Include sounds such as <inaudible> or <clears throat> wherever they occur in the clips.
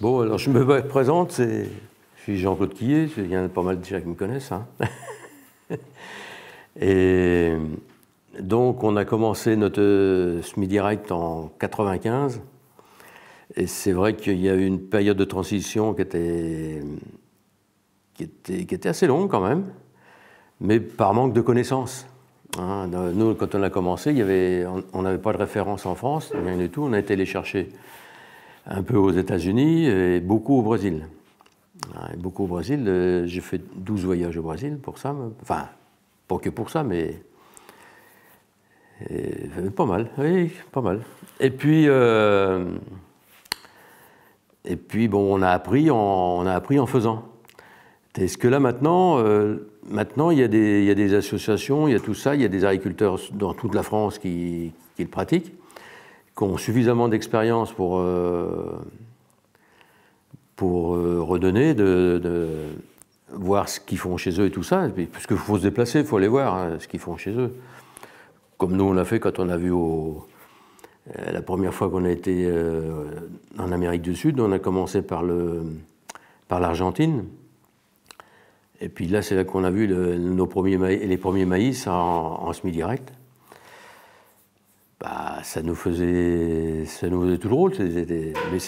Bon, alors je me <laughs> présente, je suis Jean-Claude Quillet, il y en a pas mal déjà qui me connaissent. Hein. <laughs> Et donc on a commencé notre euh, semi-direct en 95. Et c'est vrai qu'il y a eu une période de transition qui était, assez longue quand même, mais par manque de connaissances. Hein. nous, quand on a commencé, on n'avait pas de référence en France, rien du tout, on a été les chercher un peu aux États-Unis et beaucoup au Brésil. beaucoup au Brésil, euh, j'ai fait 12 voyages au Brésil pour ça, enfin, pas que pour ça, mais euh, pas mal, oui, pas mal. Et puis, euh, et puis bon, on a appris en, on a appris en faisant. Est-ce que là maintenant, maintenant il y, a des, associations, il y a tout ça, il y a des agriculteurs dans toute la France qui le pratiquent qui ont suffisamment d'expérience pour, euh, pour euh, redonner, de, voir ce qu'ils font chez eux et tout ça, parce faut se déplacer, il faut aller voir hein, ce qu'ils font chez eux. Comme nous, on l'a fait quand on a vu euh, la première fois qu'on a été en Amérique du Sud, on a commencé par l'Argentine. Par et puis là, c'est là qu'on a vu nos premiers les premiers maïs en, en semi-direct bah, ça nous faisait, ça nous faisait tout le rôle. mais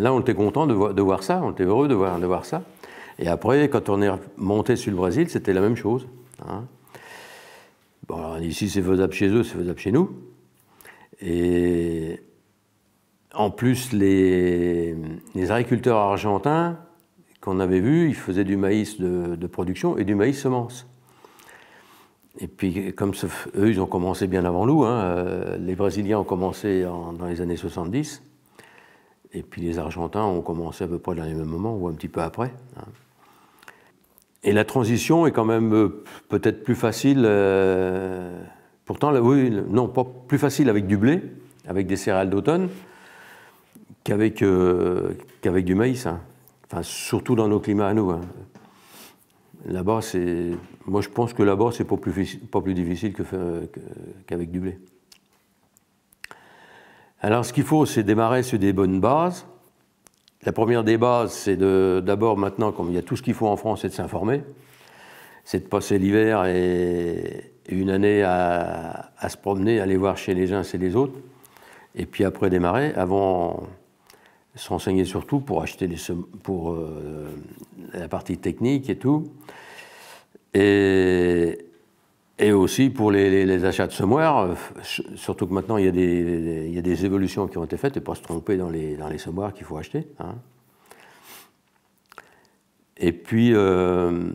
là, on était content de, voir ça, on était heureux de voir, de voir ça. Et après, quand on est monté sur le Brésil, c'était la même chose. Hein. Bon, ici, c'est faisable chez eux, c'est faisable chez nous. Et en plus, les, agriculteurs argentins qu'on avait vus, ils faisaient du maïs de, de production et du maïs semence. Et puis, comme eux, ils ont commencé bien avant nous, hein, euh, les Brésiliens ont commencé dans les années 70, et puis les Argentins ont commencé à peu près dans les mêmes moments, ou un petit peu après. Hein. Et la transition est quand même euh, peut-être plus facile. Euh, pourtant, non, pas plus facile avec du blé, avec des céréales d'automne, qu'avec qu'avec du maïs. Hein. Enfin, surtout dans nos climats à nous. Là-bas, c'est. Moi, je pense que là-bas, c'est pas plus, pas plus difficile qu'avec du blé. Alors, ce qu'il faut, c'est démarrer sur des bonnes bases. La première des bases, c'est d'abord, maintenant, comme il y a tout ce qu'il faut en France, c'est de s'informer. C'est de passer l'hiver et, une année à, à se promener, aller voir chez les uns et les autres. Et puis après, démarrer. Avant se renseigner surtout pour acheter les pour euh, la partie technique et tout. Et, et aussi pour les, achats de semoirs euh, surtout que maintenant il y, a des, il évolutions qui ont été faites et pas se tromper dans les, dans les qu'il faut acheter. Hein. Et puis, euh,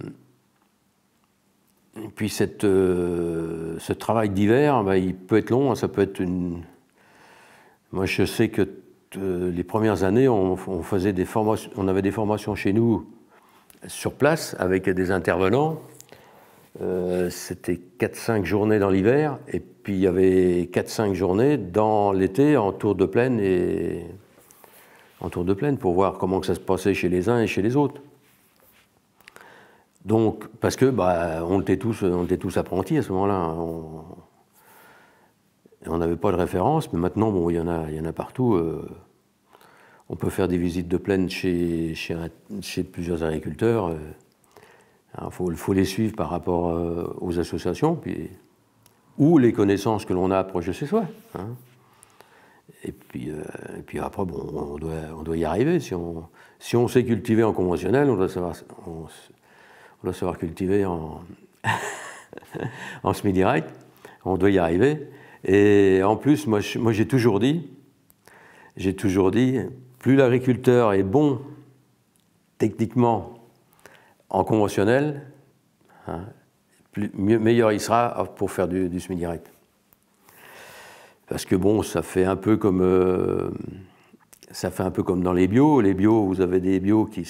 et puis cette, ce travail d'hiver, bah, il peut être long, hein, ça peut être une. Moi je sais que euh, les premières années, on, faisait des on avait des formations chez nous sur place avec des intervenants. Euh, c'était 4-5 journées dans l'hiver, et puis il y avait 4-5 journées dans l'été en tour de plaine et en tour de plaine pour voir comment que ça se passait chez les uns et chez les autres. Donc, parce que bah, on était tous, on était tous apprentis à ce moment-là on n'avait pas de référence, mais maintenant, bon, il y en a, il y en a partout. Euh. on peut faire des visites de plaine chez, plusieurs agriculteurs. Euh. il faut, les suivre par rapport euh, aux associations, ou les connaissances que l'on a proches de chez soi. Hein. Et, puis, après, bon, on doit, y arriver. Si on, sait cultiver en conventionnel, on doit savoir, cultiver en, <laughs> en semi-direct. On doit y arriver. Et en plus, moi, j'ai toujours dit, j'ai toujours dit, plus l'agriculteur est bon techniquement en conventionnel, hein, meilleur il sera pour faire du, semi-direct. Parce que bon, euh, ça fait un peu comme dans les bio. Les bio, vous avez des bio qui,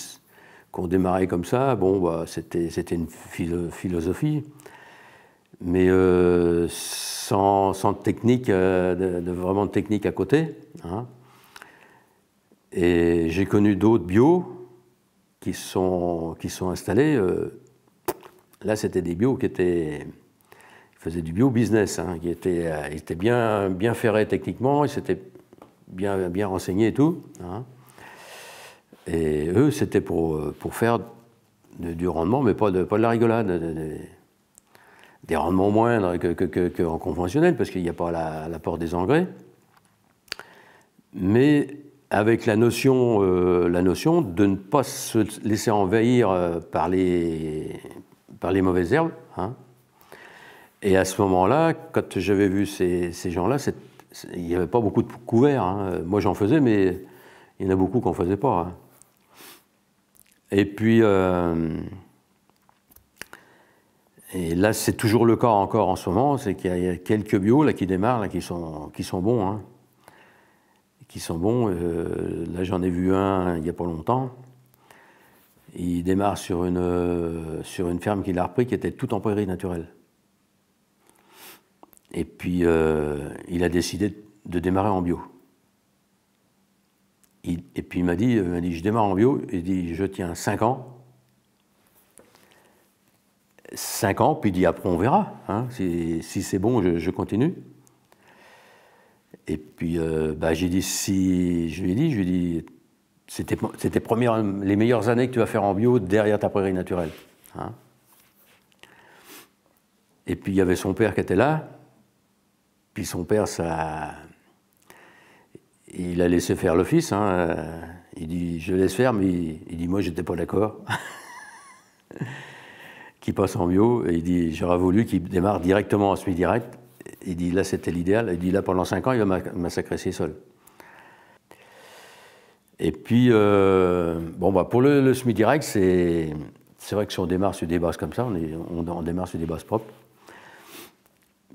ont démarré comme ça. Bon, bah, c'était une philosophie mais euh, sans, technique, euh, de, vraiment technique à côté. Hein. Et j'ai connu d'autres bio qui sont, qui sont installés. Euh, là, c'était des bio qui étaient faisaient du bio business, hein, qui étaient, étaient bien, bien ferrés techniquement, ils s'étaient bien, bien renseignés et tout. Hein. Et eux, c'était pour, pour faire du rendement, mais pas de, pas de la rigolade. De, des rendements moindres qu'en que, que, conventionnel, parce qu'il n'y a pas l'apport des engrais. Mais avec la notion, euh, la notion de ne pas se laisser envahir euh, par les, par les mauvaises herbes. Hein. Et à ce moment-là, quand j'avais vu ces, gens-là, il n'y avait pas beaucoup de couverts. Hein. Moi, j'en faisais, mais il y en a beaucoup qu'on ne faisait pas. Hein. Et puis. Euh, et là, c'est toujours le cas encore en ce moment, c'est qu'il y a quelques bio là, qui démarrent, qui, sont, qui sont bons. Hein. Qui sont bons. Euh, là, j'en ai vu un euh, il n'y a pas longtemps. Il démarre sur une, euh, sur une ferme qu'il a repris qui était tout en prairie naturelle. Et puis, il a décidé de démarrer en bio. et puis, il m'a dit, dit, je démarre en bio. Il dit, je tiens 5 ans cinq ans, puis il dit après on verra. Hein, si, c'est bon, je, continue. Et puis euh, bah, j'ai dit si je lui ai dit, je lui c'était les meilleures années que tu vas faire en bio derrière ta prairie naturelle. Hein. Et puis il y avait son père qui était là. Puis son père, ça, il a laissé faire l'office. Hein, euh, il dit je laisse faire, mais il, dit moi j'étais pas d'accord. <laughs> qui passe en bio, et il dit J'aurais voulu qu'il démarre directement en semi-direct. Il dit Là, c'était l'idéal. Il dit Là, pendant 5 ans, il va massacrer ses sols. Et puis, euh, bon, bah, pour le, semi-direct, c'est. vrai que si on démarre sur des bases comme ça, on, on, démarre sur des bases propres.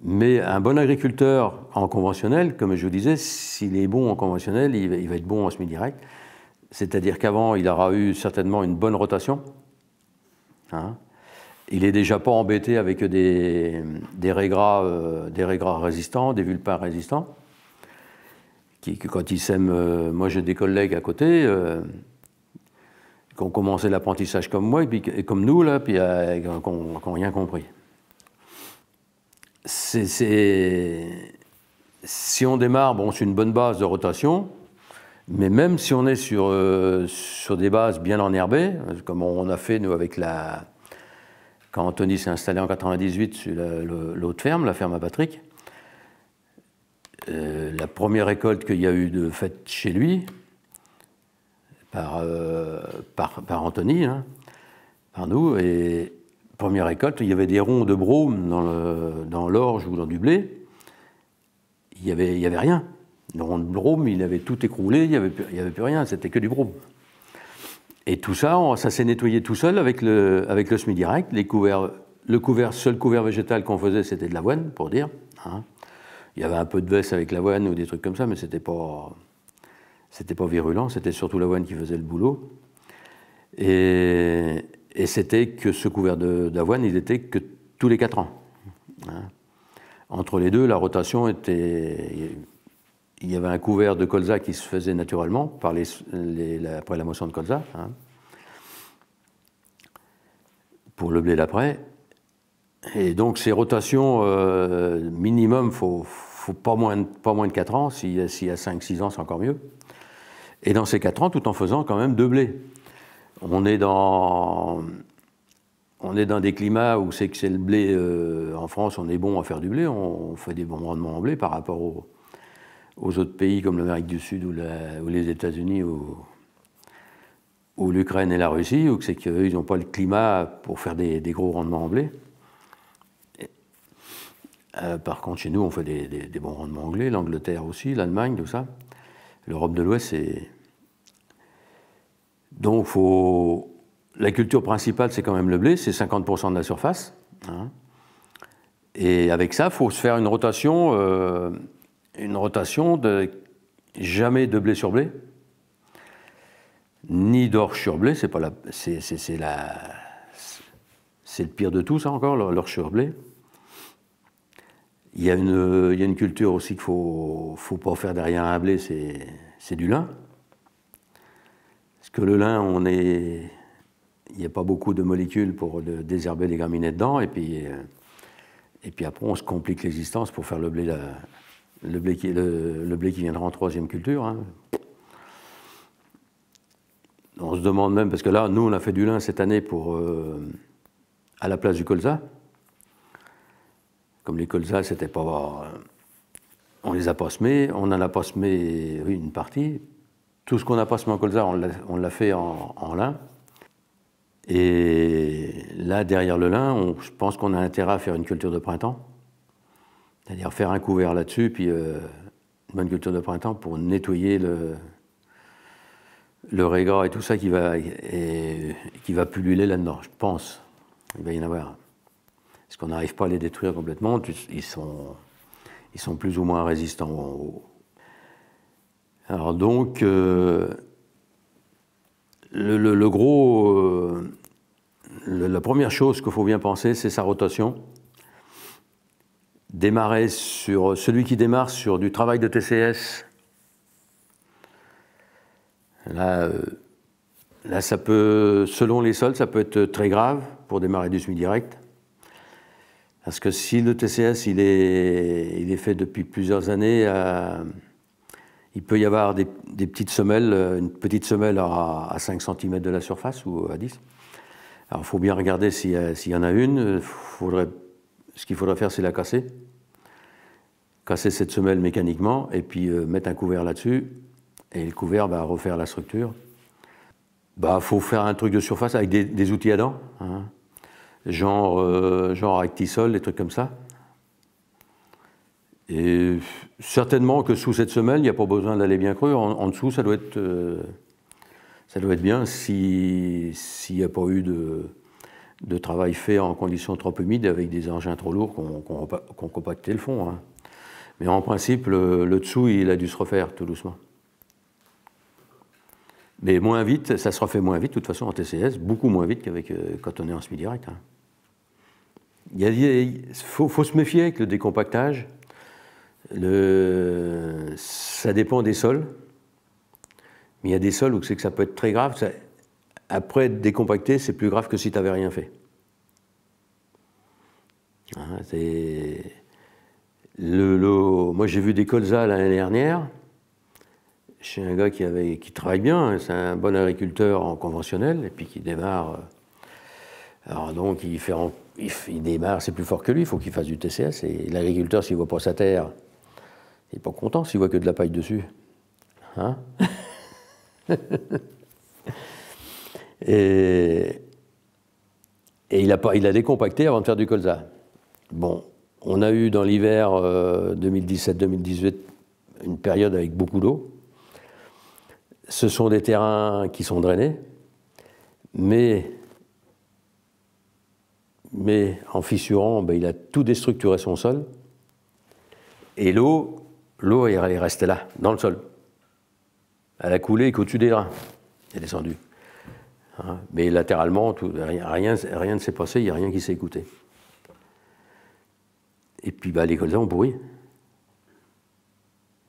Mais un bon agriculteur en conventionnel, comme je vous disais, s'il est bon en conventionnel, il va, être bon en semi-direct. C'est-à-dire qu'avant, il aura eu certainement une bonne rotation. Hein il est déjà pas embêté avec des, des, régras, euh, des résistants, des vulpins résistants, qui, quand ils sèment, euh, moi j'ai des collègues à côté euh, qui ont commencé l'apprentissage comme moi et, comme nous, là, puis qui n'ont rien compris. Si on démarre, bon, c'est une bonne base de rotation, mais même si on est sur, sur des bases bien enherbées, comme on a fait nous avec la quand Anthony s'est installé en 98 sur l'autre ferme, la ferme à Patrick, euh, la première récolte qu'il y a eu de faite chez lui, par, euh, par, Anthony, hein, par nous, et première récolte, il y avait des ronds de brome dans l'orge dans ou dans du blé, il n'y avait, y avait rien. Le rond de brome, il avait tout écroulé, il n'y avait, avait, plus rien, c'était que du brome. Et tout ça, ça s'est nettoyé tout seul avec le, avec le semi-direct. le couvert, seul couvert végétal qu'on faisait, c'était de l'avoine, pour dire. Hein. Il y avait un peu de veste avec l'avoine ou des trucs comme ça, mais c'était pas, pas virulent. C'était surtout l'avoine qui faisait le boulot. Et, c'était que ce couvert d'avoine, il était que tous les quatre ans. Hein. Entre les deux, la rotation était il y avait un couvert de colza qui se faisait naturellement par la, après la moisson de colza, hein. pour le blé d'après. Et donc ces rotations, euh, minimum, il faut, faut pas, moins, de, pas moins de 4 ans, s'il y a 5-6 ans, c'est encore mieux. Et dans ces 4 ans, tout en faisant quand même deux blés. On est dans, on est dans des climats où c'est que c'est le blé, euh, en France on est bon à faire du blé, on, on fait des bons rendements en blé par rapport au, aux autres pays comme l'Amérique du Sud ou, les États-Unis ou, l'Ukraine et la Russie, ou que c'est qu'ils n'ont pas le climat pour faire des, gros rendements en blé. Euh, par contre, chez nous, on fait des, bons rendements anglais, l'Angleterre aussi, l'Allemagne, tout ça. L'Europe de l'Ouest, c'est. Donc, faut... la culture principale, c'est quand même le blé, c'est 50% de la surface. Hein. Et avec ça, il faut se faire une rotation. Euh, une rotation de jamais de blé sur blé, ni d'or sur blé, c'est pas la, c'est, la, c'est le pire de tout ça encore, l'or sur blé. Il y a une, une culture aussi qu'il faut, faut pas faire derrière un blé, c'est, c'est du lin. Parce que le lin, on est, il n'y a pas beaucoup de molécules pour désherber les graminées dedans, et puis, euh, et puis après on se complique l'existence pour faire le blé le blé qui, viendra en troisième culture. Hein. On se demande même, parce que là, nous, on a fait du lin cette année pour, euh, à la place du colza. Comme les colzas, c'était pas. On les a pas semés, on en a pas semé une partie. Tout ce qu'on a pas semé en colza, on l'a fait en, lin. Et là, derrière le lin, je pense qu'on a intérêt à faire une culture de printemps. C'est-à-dire faire un couvert là-dessus, puis euh, une bonne culture de printemps pour nettoyer le, le régras et tout ça qui va, et, qui va pulluler là-dedans, je pense. Il va y en avoir. Parce qu'on n'arrive pas à les détruire complètement, ils sont, ils sont plus ou moins résistants. Alors donc, euh, le, gros, euh, la première chose qu'il faut bien penser, c'est sa rotation démarrer sur celui qui démarre sur du travail de TCS. Là, euh, là, ça peut, selon les sols, ça peut être très grave pour démarrer du semi-direct. Parce que si le TCS il est, il est fait depuis plusieurs années, euh, il peut y avoir des, petites semelles, euh, une petite semelle à, 5 cm de la surface ou à 10. Alors il faut bien regarder s'il y en a une. faudrait ce qu'il faudra faire, c'est la casser. Casser cette semelle mécaniquement et puis euh, mettre un couvert là-dessus. Et le couvert va bah, refaire la structure. Il bah, faut faire un truc de surface avec des, outils à dents, hein. genre, euh, genre Actisol, des trucs comme ça. Et certainement que sous cette semelle, il n'y a pas besoin d'aller bien creux. En, dessous, ça doit être, euh, ça doit être bien s'il n'y a pas eu de, de travail fait en conditions trop humides avec des engins trop lourds qu'on compactait le fond. Hein. Mais en principe, le, dessous, il a dû se refaire tout doucement. Mais moins vite, ça se refait moins vite, de toute façon, en TCS, beaucoup moins vite qu'avec euh, quand on est en semi direct. Hein. Il faut, se méfier avec le décompactage. ça dépend des sols. Mais il y a des sols où c'est que ça peut être très grave après être décompacté, c'est plus grave que si tu n'avais rien fait. Ah, le, Moi, j'ai vu des colzas l'année dernière chez un gars qui, qui travaille bien, hein, c'est un bon agriculteur en conventionnel, et puis qui démarre. Euh, alors donc, il, fait démarre, c'est plus fort que lui, il faut qu'il fasse du TCS. Et l'agriculteur, s'il ne voit pas sa terre, il n'est pas content s'il voit que de la paille dessus. Hein <laughs> Et, il, a, décompacté avant de faire du colza. Bon, on a eu dans l'hiver 2017-2018 euh, une période avec beaucoup d'eau. Ce sont des terrains qui sont drainés, mais, en fissurant, ben, il a tout déstructuré son sol. Et l'eau, l'eau, elle est restée là, dans le sol. Elle a coulé qu'au-dessus des drains. Elle est descendue. Hein. mais latéralement, rien, ne s'est passé, il n'y a rien qui s'est écouté. Et puis bah, les colzas ont pourri.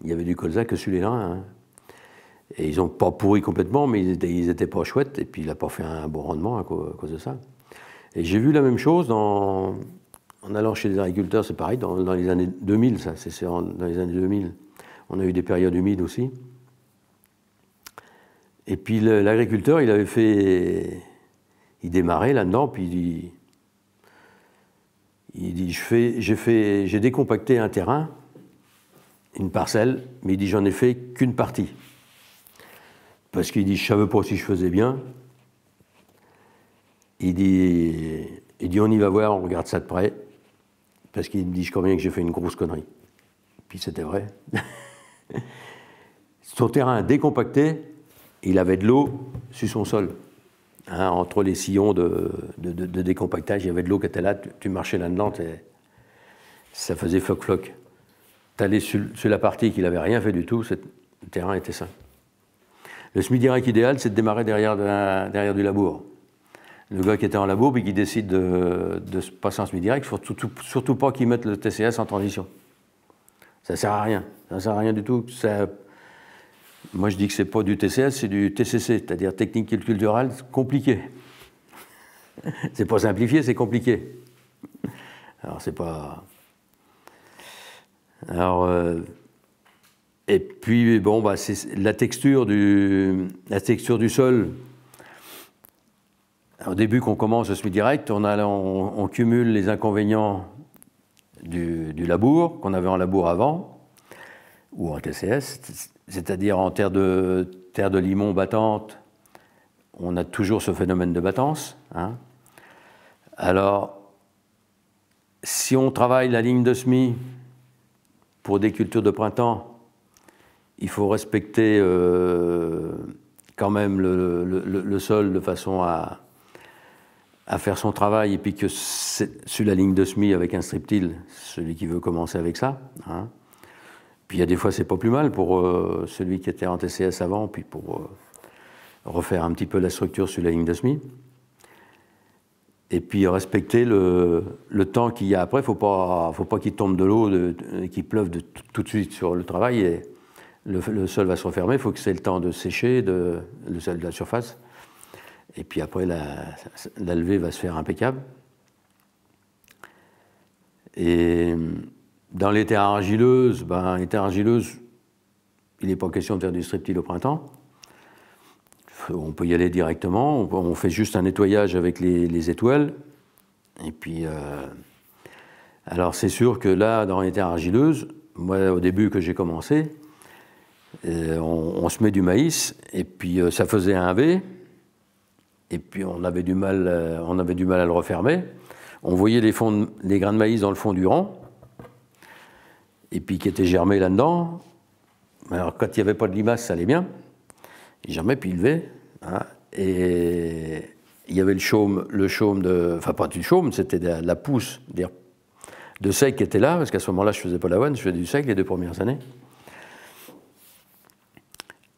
Il y avait du colza que celui-là. Hein. Et ils n'ont pas pourri complètement, mais ils étaient, pas chouettes. Et puis il n'a pas fait un bon rendement à cause, de ça. Et j'ai vu la même chose en allant chez les agriculteurs, c'est pareil, dans, les années 2000, c'est dans les années 2000. On a eu des périodes humides aussi. Et puis l'agriculteur, il avait fait. Il démarrait là-dedans, puis il dit. Il dit J'ai décompacté un terrain, une parcelle, mais il dit J'en ai fait qu'une partie. Parce qu'il dit Je ne savais pas si je faisais bien. Il dit, On y va voir, on regarde ça de près. Parce qu'il me dit Je crois bien que j'ai fait une grosse connerie. Puis c'était vrai. <laughs> Son terrain décompacté, il avait de l'eau sur son sol. Hein, entre les sillons de, décompactage, il y avait de l'eau qui était là, tu, marchais là-dedans, ça faisait floc-floc. Tu allais sur, la partie qu'il n'avait rien fait du tout, le terrain était sain. Le semi-direct idéal, c'est de démarrer derrière, du labour. Le gars qui était en labour puis qui décide de, passer en semi-direct, surtout, surtout pas qu'il mette le TCS en transition. Ça sert à rien. Ça sert à rien du tout. Ça, moi, je dis que c'est pas du TCS, c'est du TCC, c'est-à-dire technique culturelle compliquée. <laughs> c'est pas simplifié, c'est compliqué. Alors, c'est pas. Alors, euh, et puis, bon, bah, c'est la texture du, la texture du sol. au début, qu'on commence à semi direct, on, cumule les inconvénients du, du labour qu'on avait en labour avant, ou en TCS, c'est-à-dire en terre de, terre de limon battante, on a toujours ce phénomène de battance. Hein. Alors, si on travaille la ligne de semis pour des cultures de printemps, il faut respecter euh, quand même le, sol de façon à, à, faire son travail et puis que sur la ligne de semis avec un striptil, celui qui veut commencer avec ça, hein. Puis il y a des fois, c'est pas plus mal pour euh, celui qui était en TCS avant, puis pour euh, refaire un petit peu la structure sur la ligne de SMI. Et puis respecter le, temps qu'il y a après. Il ne faut pas, qu'il tombe de l'eau, qu'il pleuve tout de suite sur le travail. Et le, sol va se refermer. Il faut que c'est le temps de sécher, de, le sol de la surface. Et puis après, la, la levée va se faire impeccable. Et dans les terres argileuses, ben, les terres il n'est pas question de faire du striptease au printemps. On peut y aller directement, on, fait juste un nettoyage avec les, étoiles. Et puis, euh, alors c'est sûr que là, dans les terres argileuses, moi au début que j'ai commencé, euh, on, se met du maïs, et puis euh, ça faisait un V, et puis on avait du mal, on avait du mal à le refermer. On voyait les, les grains de maïs dans le fond du rang, et puis qui était germé là-dedans. Alors quand il n'y avait pas de limaces, ça allait bien. Il germait, puis il levait. Hein. et il y avait le chaume, le chaume de. Enfin, pas du chaume, c'était de la pousse, dire, de sec qui était là, parce qu'à ce moment-là, je ne faisais pas l'avoine, je faisais du sec les deux premières années.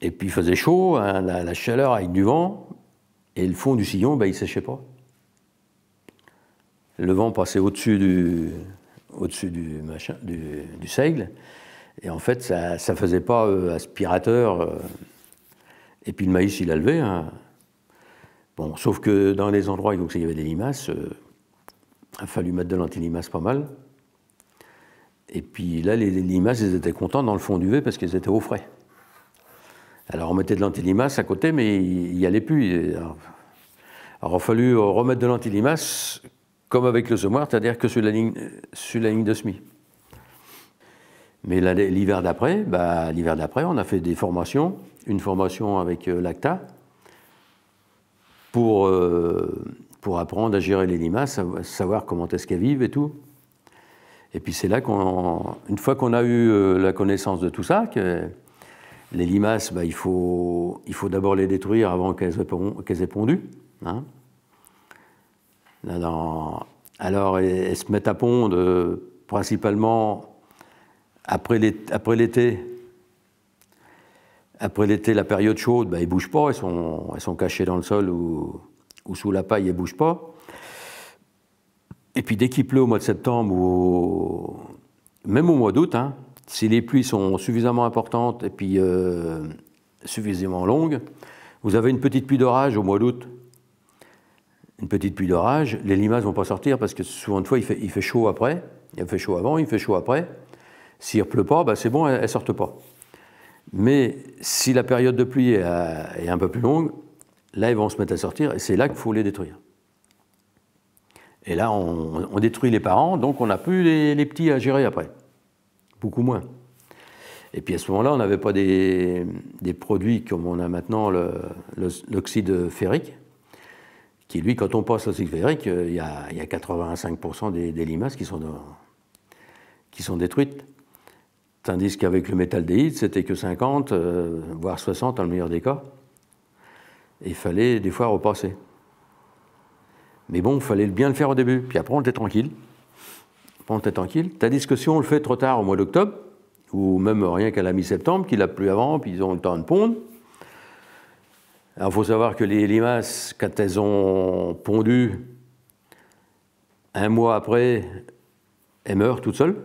Et puis il faisait chaud, hein, la, chaleur avec du vent, et le fond du sillon, ben, il ne séchait pas. Le vent passait au-dessus du, au-dessus du, machin, du, seigle. Et en fait, ça ne faisait pas euh, aspirateur. Euh. et puis le maïs, il a levé. Hein. Bon, sauf que dans les endroits où il y avait des limaces, il euh, a fallu mettre de l'antilimace pas mal. Et puis là, les, limaces, ils étaient contents dans le fond du V parce qu'ils étaient au frais. Alors on mettait de l'antilimace à côté, mais il n'y allait plus. Alors, alors, il a fallu remettre de l'antilimace comme avec le semoir, c'est-à-dire que sur la, ligne, sur la ligne de semis. Mais l'hiver d'après, bah, l'hiver d'après, on a fait des formations, une formation avec euh, l'ACTA pour, euh, pour apprendre à gérer les limaces, savoir comment est-ce qu'elles vivent et tout. Et puis c'est là qu'on, une fois qu'on a eu euh, la connaissance de tout ça, que les limaces, bah, il faut, il faut d'abord les détruire avant qu'elles aient, pondu. Hein. Alors, alors elles se mettent à pondre principalement après l'été. Après l'été, la période chaude, elles bah, ne bougent pas, elles sont, sont cachées dans le sol ou, sous la paille, elles ne bougent pas. Et puis dès qu'il pleut au mois de septembre ou même au mois d'août, hein, si les pluies sont suffisamment importantes et puis euh, suffisamment longues, vous avez une petite pluie d'orage au mois d'août une petite pluie d'orage, les limaces ne vont pas sortir parce que souvent de fois il fait, chaud après, il fait chaud avant, il fait chaud après. S'il ne pleut pas, bah, c'est bon, elles ne sortent pas. Mais si la période de pluie est, euh, un peu plus longue, là elles vont se mettre à sortir et c'est là qu'il faut les détruire. Et là, on, détruit les parents, donc on n'a plus les, petits à gérer après. Beaucoup moins. Et puis à ce moment-là, on n'avait pas des, des, produits comme on a maintenant l'oxyde ferrique qui lui, quand on passe au cycle euh, il y a, 85% des, limaces qui sont, qui sont détruites. Tandis qu'avec le métal métaldéhyde, c'était que 50, euh, voire 60 dans le meilleur des cas. il fallait des fois repasser. Mais bon, il fallait bien le faire au début, puis après on était tranquille. on tranquille. Tandis que si on le fait trop tard au mois d'octobre, ou même rien qu'à la mi-septembre, qu'il a plus avant, puis ils ont le temps de pondre, alors, il faut savoir que les limaces, quand elles ont pondu, un mois après, elles meurent toutes seules.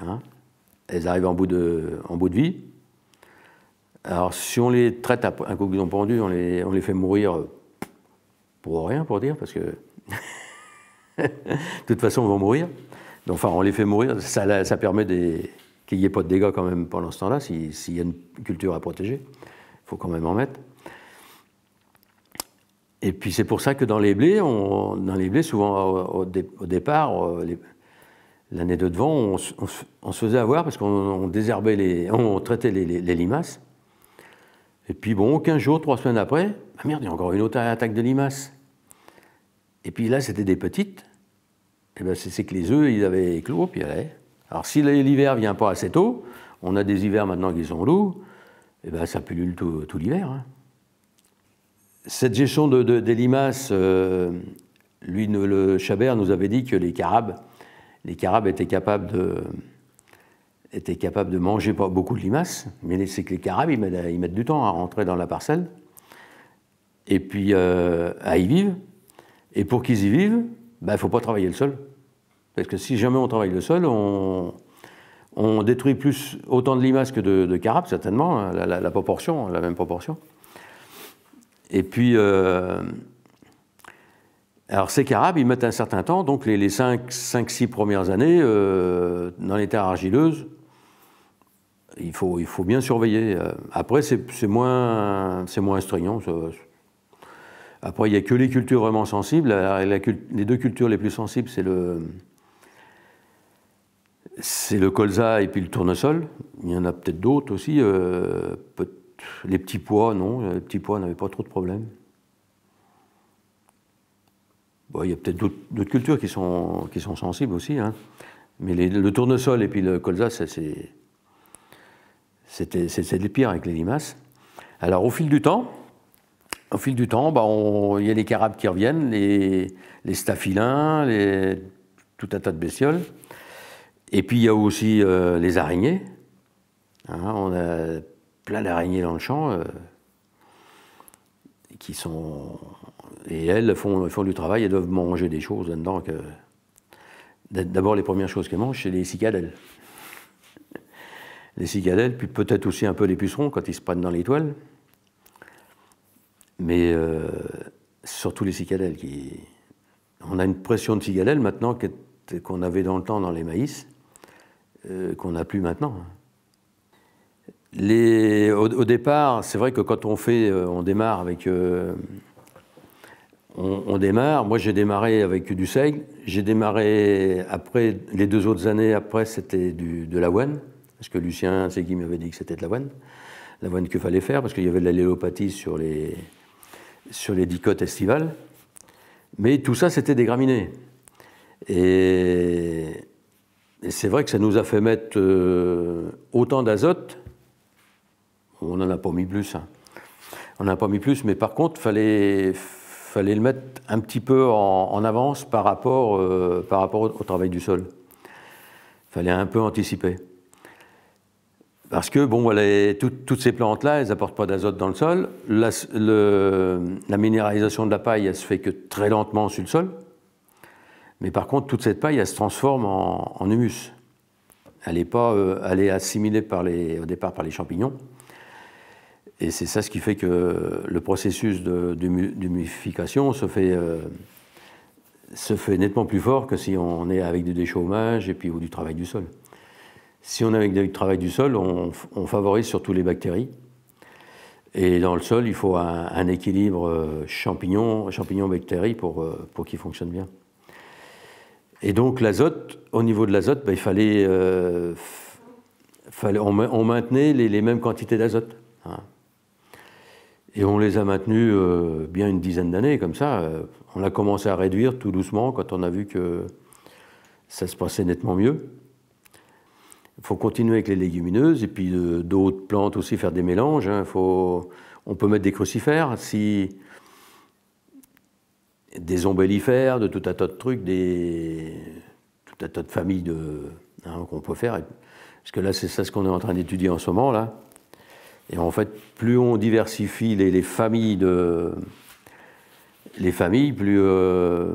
Hein. elles arrivent en bout, de, en bout de vie. Alors, si on les traite un coup qu'ils ont pondu, on les, on les fait mourir pour rien, pour dire, parce que <laughs> de toute façon, vont mourir. Donc, enfin, on les fait mourir. Ça, permet qu'il n'y ait pas de dégâts quand même pendant ce temps-là, s'il y a une culture à protéger. Il faut quand même en mettre. Et puis c'est pour ça que dans les blés, dans les souvent au, départ, euh, l'année de devant, on, se faisait avoir parce qu'on désherbait <laughs> on traitait les, limaces. Et puis bon, 15 jours, 3 semaines après, ah merde, il y a encore une autre attaque de limaces. Et puis là, c'était des petites. Et eh ben c'est que les œufs, ils avaient éclos, puis Alors si l'hiver vient pas assez tôt, on a des hivers maintenant qui sont lourds, et eh ben ça pullule tout, l'hiver. Hein. Cette gestion des limaces, euh, lui, le Chabert nous avait dit que les carabes, les carabes étaient capables de étaient capables de manger pas beaucoup de limaces, mais c'est que les carabes, ils mettent, du temps à rentrer dans la parcelle, et puis euh, à y vivre. Et pour qu'ils y vivent, il ben, ne faut pas travailler le sol. Parce que si jamais on travaille le sol, on, on détruit plus autant de limaces que de, carabes, certainement, hein, la proportion, la même proportion. Et puis, euh, alors ces carabes, ils mettent un certain temps, donc les, les 5-6 premières années, euh, dans les terres argileuses, il faut, il faut bien surveiller. Euh, après, c'est moins, moins Après, il n'y a que les cultures vraiment sensibles. les deux cultures les plus sensibles, c'est le, c'est le colza et puis le tournesol. Il y en a peut-être d'autres aussi, euh, les petits pois, non, les petits pois n'avaient pas trop de problèmes. il y a peut-être d'autres cultures qui sont, qui sont sensibles aussi, hein. mais le tournesol et puis le colza, c'était les pires avec les limaces. Alors au fil du temps, au fil du temps, bah, il y a les carabes qui reviennent, les, les staphylins, tout un tas de bestioles. Et puis il y a aussi euh, les araignées. Hein, on a plein d'araignées dans le champ euh, qui sont. Et elles font, font du travail, elles doivent manger des choses D'abord, les premières choses qu'elles mangent, c'est les cicadelles. Les cicadelles, puis peut-être aussi un peu les pucerons quand ils se prennent dans les toiles. Mais euh, surtout les cicadelles. Qui... On a une pression de cicadelles maintenant qu'on avait dans le temps dans les maïs, euh, qu'on n'a plus maintenant les, au, départ, c'est vrai que quand on fait, euh, on démarre avec. Euh, on, démarre. Moi, j'ai démarré avec du seigle. J'ai démarré après, les deux autres années après, c'était de l'avoine. Parce que Lucien Segui m'avait dit que c'était de l'avoine. L'avoine qu'il fallait faire, parce qu'il y avait de l'allélopathie sur les, sur les dicotes estivales. Mais tout ça, c'était des graminées. Et, c'est vrai que ça nous a fait mettre euh, autant d'azote on n'en a pas mis plus. Hein. On n'en a pas mis plus, mais par contre, fallait, fallait le mettre un petit peu en, avance par rapport, euh, par rapport au, travail du sol. Il Fallait un peu anticiper. Parce que bon, toutes ces plantes-là, elles n'apportent pas d'azote dans le sol. La, minéralisation de la paille, elle se fait que très lentement sur le sol. Mais par contre, toute cette paille, elle se transforme en, humus. Elle est, pas, euh, elle est assimilée par les, au départ par les champignons. Et c'est ça ce qui fait que le processus d'humification se fait, euh, se fait nettement plus fort que si on est avec du déchômage et puis, ou du travail du sol. Si on est avec du travail du sol, on, favorise surtout les bactéries. Et dans le sol, il faut un, équilibre euh, champignon, champignon-bactéries pour, euh, pour qu'il fonctionne bien. Et donc l'azote, au niveau de l'azote, ben, il fallait, fallait on, maintenait les, mêmes quantités d'azote. Hein. Et on les a maintenus euh, bien une dizaine d'années comme ça. Euh, on a commencé à réduire tout doucement quand on a vu que ça se passait nettement mieux. Il faut continuer avec les légumineuses et puis euh, d'autres plantes aussi, faire des mélanges. Hein. Faut... On peut mettre des crucifères, si... des ombellifères, de tout un tas de trucs, des... tout un tas de familles de... Hein, qu'on peut faire. Parce que là, c'est ça ce qu'on est en train d'étudier en ce moment. là. Et en fait, plus on diversifie les, familles de les familles, euh,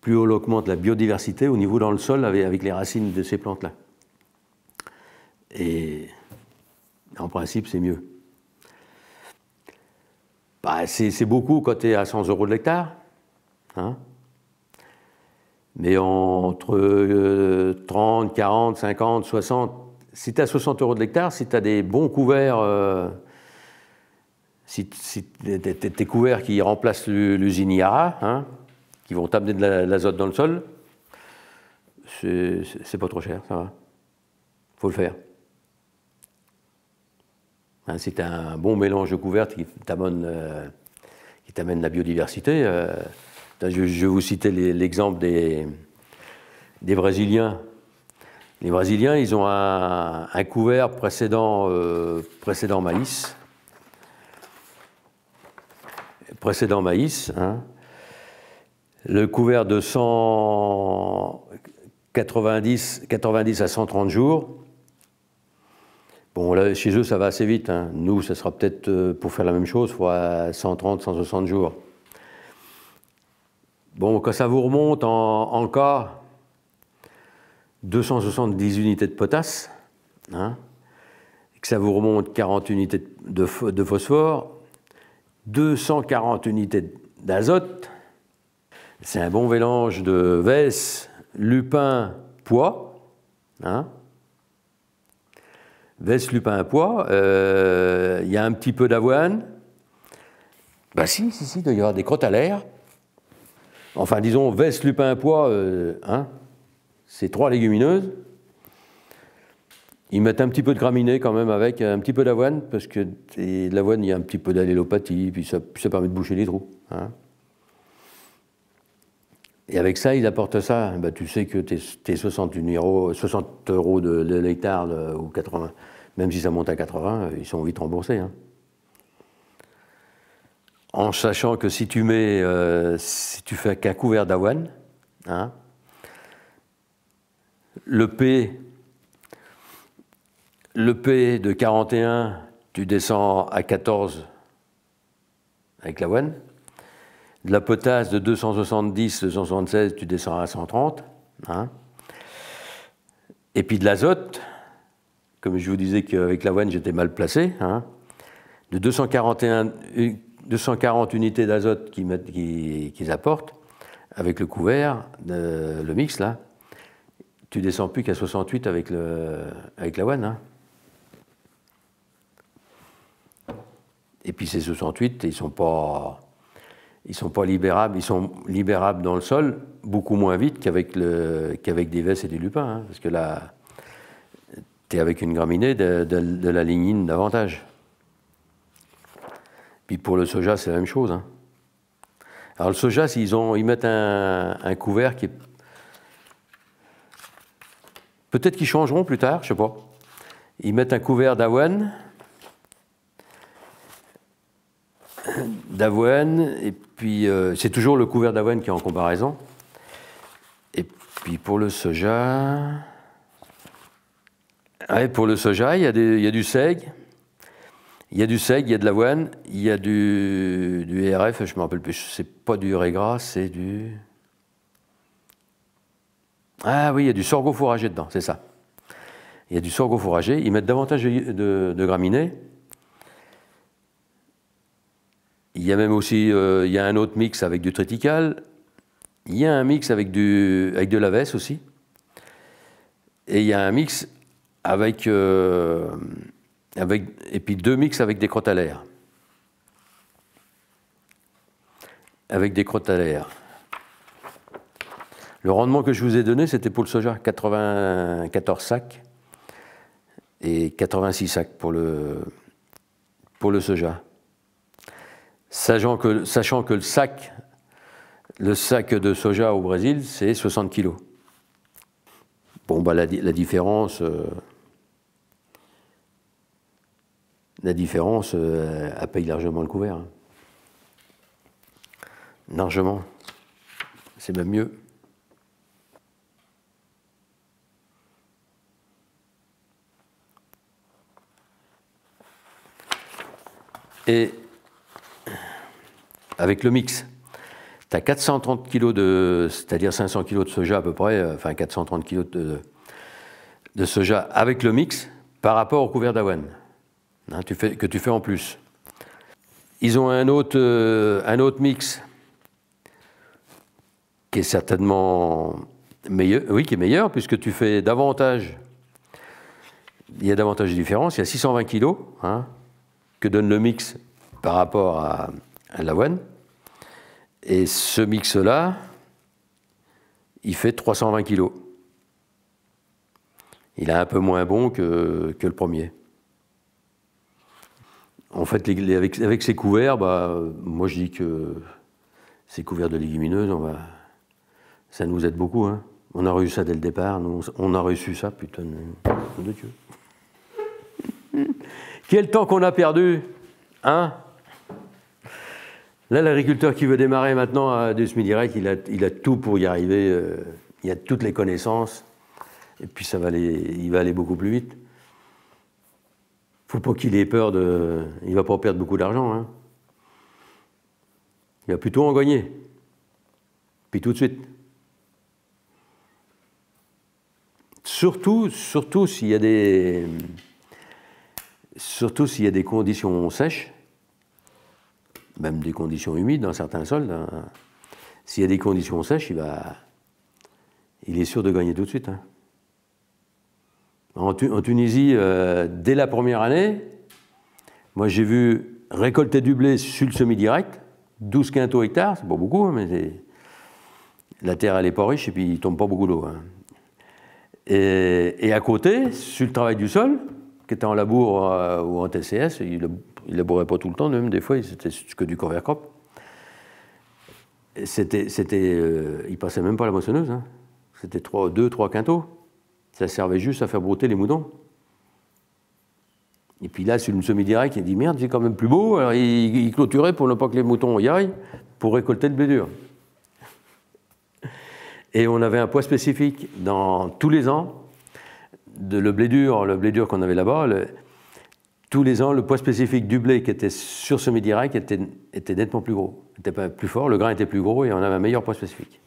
plus on augmente la biodiversité au niveau dans le sol avec, les racines de ces plantes-là. Et en principe, c'est mieux. Bah, c'est beaucoup quand à 100 euros de l'hectare. Hein. mais entre 30, 40, 50, 60, si tu as 60 euros de l'hectare, si tu as des bons couverts, euh, si si, si des couverts qui remplacent l'usine IARA, hein, qui vont t'amener de l'azote dans le sol, c'est pas trop cher, ça va. faut le faire. Hein, si tu as un bon mélange de couverts euh, qui t'amène la biodiversité, euh, je, vais vous citer l'exemple des, des Brésiliens les Brésiliens, ils ont un, couvert précédent, euh, précédent maïs. Précédent maïs. Hein. Le couvert de 190 90 à 130 jours. Bon, là, chez eux, ça va assez vite. Hein. Nous, ça sera peut-être euh, pour faire la même chose, fois 130, 160 jours. Bon, quand ça vous remonte en cas, 270 unités de potasse, hein, que ça vous remonte 40 unités de, de phosphore, 240 unités d'azote, c'est un bon mélange de Vesse, Lupin, pois. Hein Vesse, Lupin, pois. Euh, il y a un petit peu d'avoine. Ben si, si, si, il doit y avoir des crottes à l'air. Enfin, disons, Vesse, Lupin, pois. Euh, hein ces trois légumineuses. Ils mettent un petit peu de graminée quand même avec un petit peu d'avoine, parce que de l'avoine, il y a un petit peu d'allélopathie, puis ça, permet de boucher les trous. Hein. Et avec ça, ils apportent ça. Ben, tu sais que tes, 60, euros, 60 euros de, l'hectare ou 80, même si ça monte à 80, ils sont vite remboursés. Hein. En sachant que si tu mets, euh, si tu fais qu'un couvert d'avoine, hein, le P, de 41, tu descends à 14 avec l'avoine. De la potasse de 270, 276, tu descends à 130. Hein. Et puis de l'azote, comme je vous disais qu'avec l'avoine j'étais mal placé, hein. de 240 unités d'azote qu'ils apportent, avec le couvert, euh, le mix là, tu descends plus qu'à 68 avec, le, avec la One. Hein. Et puis ces 68, ils sont pas, ils sont pas libérables. Ils sont libérables dans le sol beaucoup moins vite qu'avec le, qu'avec des vesses et des lupins, hein, parce que là, tu es avec une graminée de, la lignine davantage. Puis pour le soja, c'est la même chose. Hein. Alors le soja, ils, ont, ils mettent un couvert qui est Peut-être qu'ils changeront plus tard, je sais pas. Ils mettent un couvert d'avoine, d'avoine, et puis euh, c'est toujours le couvert d'avoine qui est en comparaison. Et puis pour le soja, ah pour le soja, il y, a du seigle, il y a du seigle, il y a de l'avoine, il y a du, du RF, je ne me rappelle plus, c'est pas du régras, c'est du... Ah oui, il y a du sorgho fourragé dedans, c'est ça. Il y a du sorgho fourragé. Ils mettent davantage de, graminées. Il y a même aussi euh, il y a un autre mix avec du tritical. Il y a un mix avec, du, avec de la aussi. Et il y a un mix avec, euh, avec. Et puis deux mix avec des crottes Avec des crottes le rendement que je vous ai donné, c'était pour le soja, 94 sacs et 86 sacs pour le, pour le soja. Sachant que, sachant que le, sac, le sac de soja au Brésil, c'est 60 kilos. Bon, bah, la, différence, la différence, euh, euh, largement le couvert. Hein. Largement. C'est même mieux. Et avec le mix, tu as 430 kg de, c'est-à-dire 500 kg de soja à peu près, euh, enfin 430 kg de, de, soja avec le mix par rapport au couvert d'awan, hein, que tu fais en plus. Ils ont euh, un autre, mix qui est certainement meilleur, oui, qui est meilleur, puisque tu fais davantage, il y a davantage de différence, il y a 620 kg que donne le mix par rapport à, l'avoine. Et ce mix-là, il fait 320 kg. Il est un peu moins bon que, le premier. En fait, avec, avec, ces couverts, bah, moi je dis que ces couverts de légumineuses, on va, ça nous aide beaucoup. Hein. On a réussi ça dès le départ, on a reçu ça, putain de Dieu. Quel temps qu'on a perdu Hein Là, l'agriculteur qui veut démarrer maintenant à du semi-direct, il a, il a, tout pour y arriver. Euh, il a toutes les connaissances. Et puis, ça va aller, il va aller beaucoup plus vite. faut pas qu'il ait peur de. Il va pas perdre beaucoup d'argent. Hein. Il va plutôt en gagner. Puis tout de suite. Surtout, surtout s'il y a des surtout s'il y a des conditions sèches, même des conditions humides dans certains sols. Hein. S'il y a des conditions sèches, il, va... il est sûr de gagner tout de suite. Hein. En, Tunisie, euh, dès la première année, moi j'ai vu récolter du blé sur le semi-direct, 12 quintaux hectares, c'est pas beaucoup, hein, mais la terre elle est pas riche et puis il tombe pas beaucoup d'eau. et, à côté, sur le travail du sol, qui était en labour euh, ou en TCS, il, ne labourait pas tout le temps, même des fois, c'était que du corps crop. C'était, c'était, euh, il passait même pas la moissonneuse. Hein. C'était deux, trois quintaux. Ça servait juste à faire brouter les moudons. Et puis là, c'est une semi-directe, il dit merde, c'est quand même plus beau. Alors il, clôturait pour ne pas que les moutons y aillent pour récolter le blé dur. Et on avait un poids spécifique dans tous les ans de le blé dur, le blé dur qu'on avait là-bas, tous les ans, le poids spécifique du blé qui était sur ce direct était, était nettement plus gros, Il n'était pas plus fort, le grain était plus gros et on avait un meilleur poids spécifique.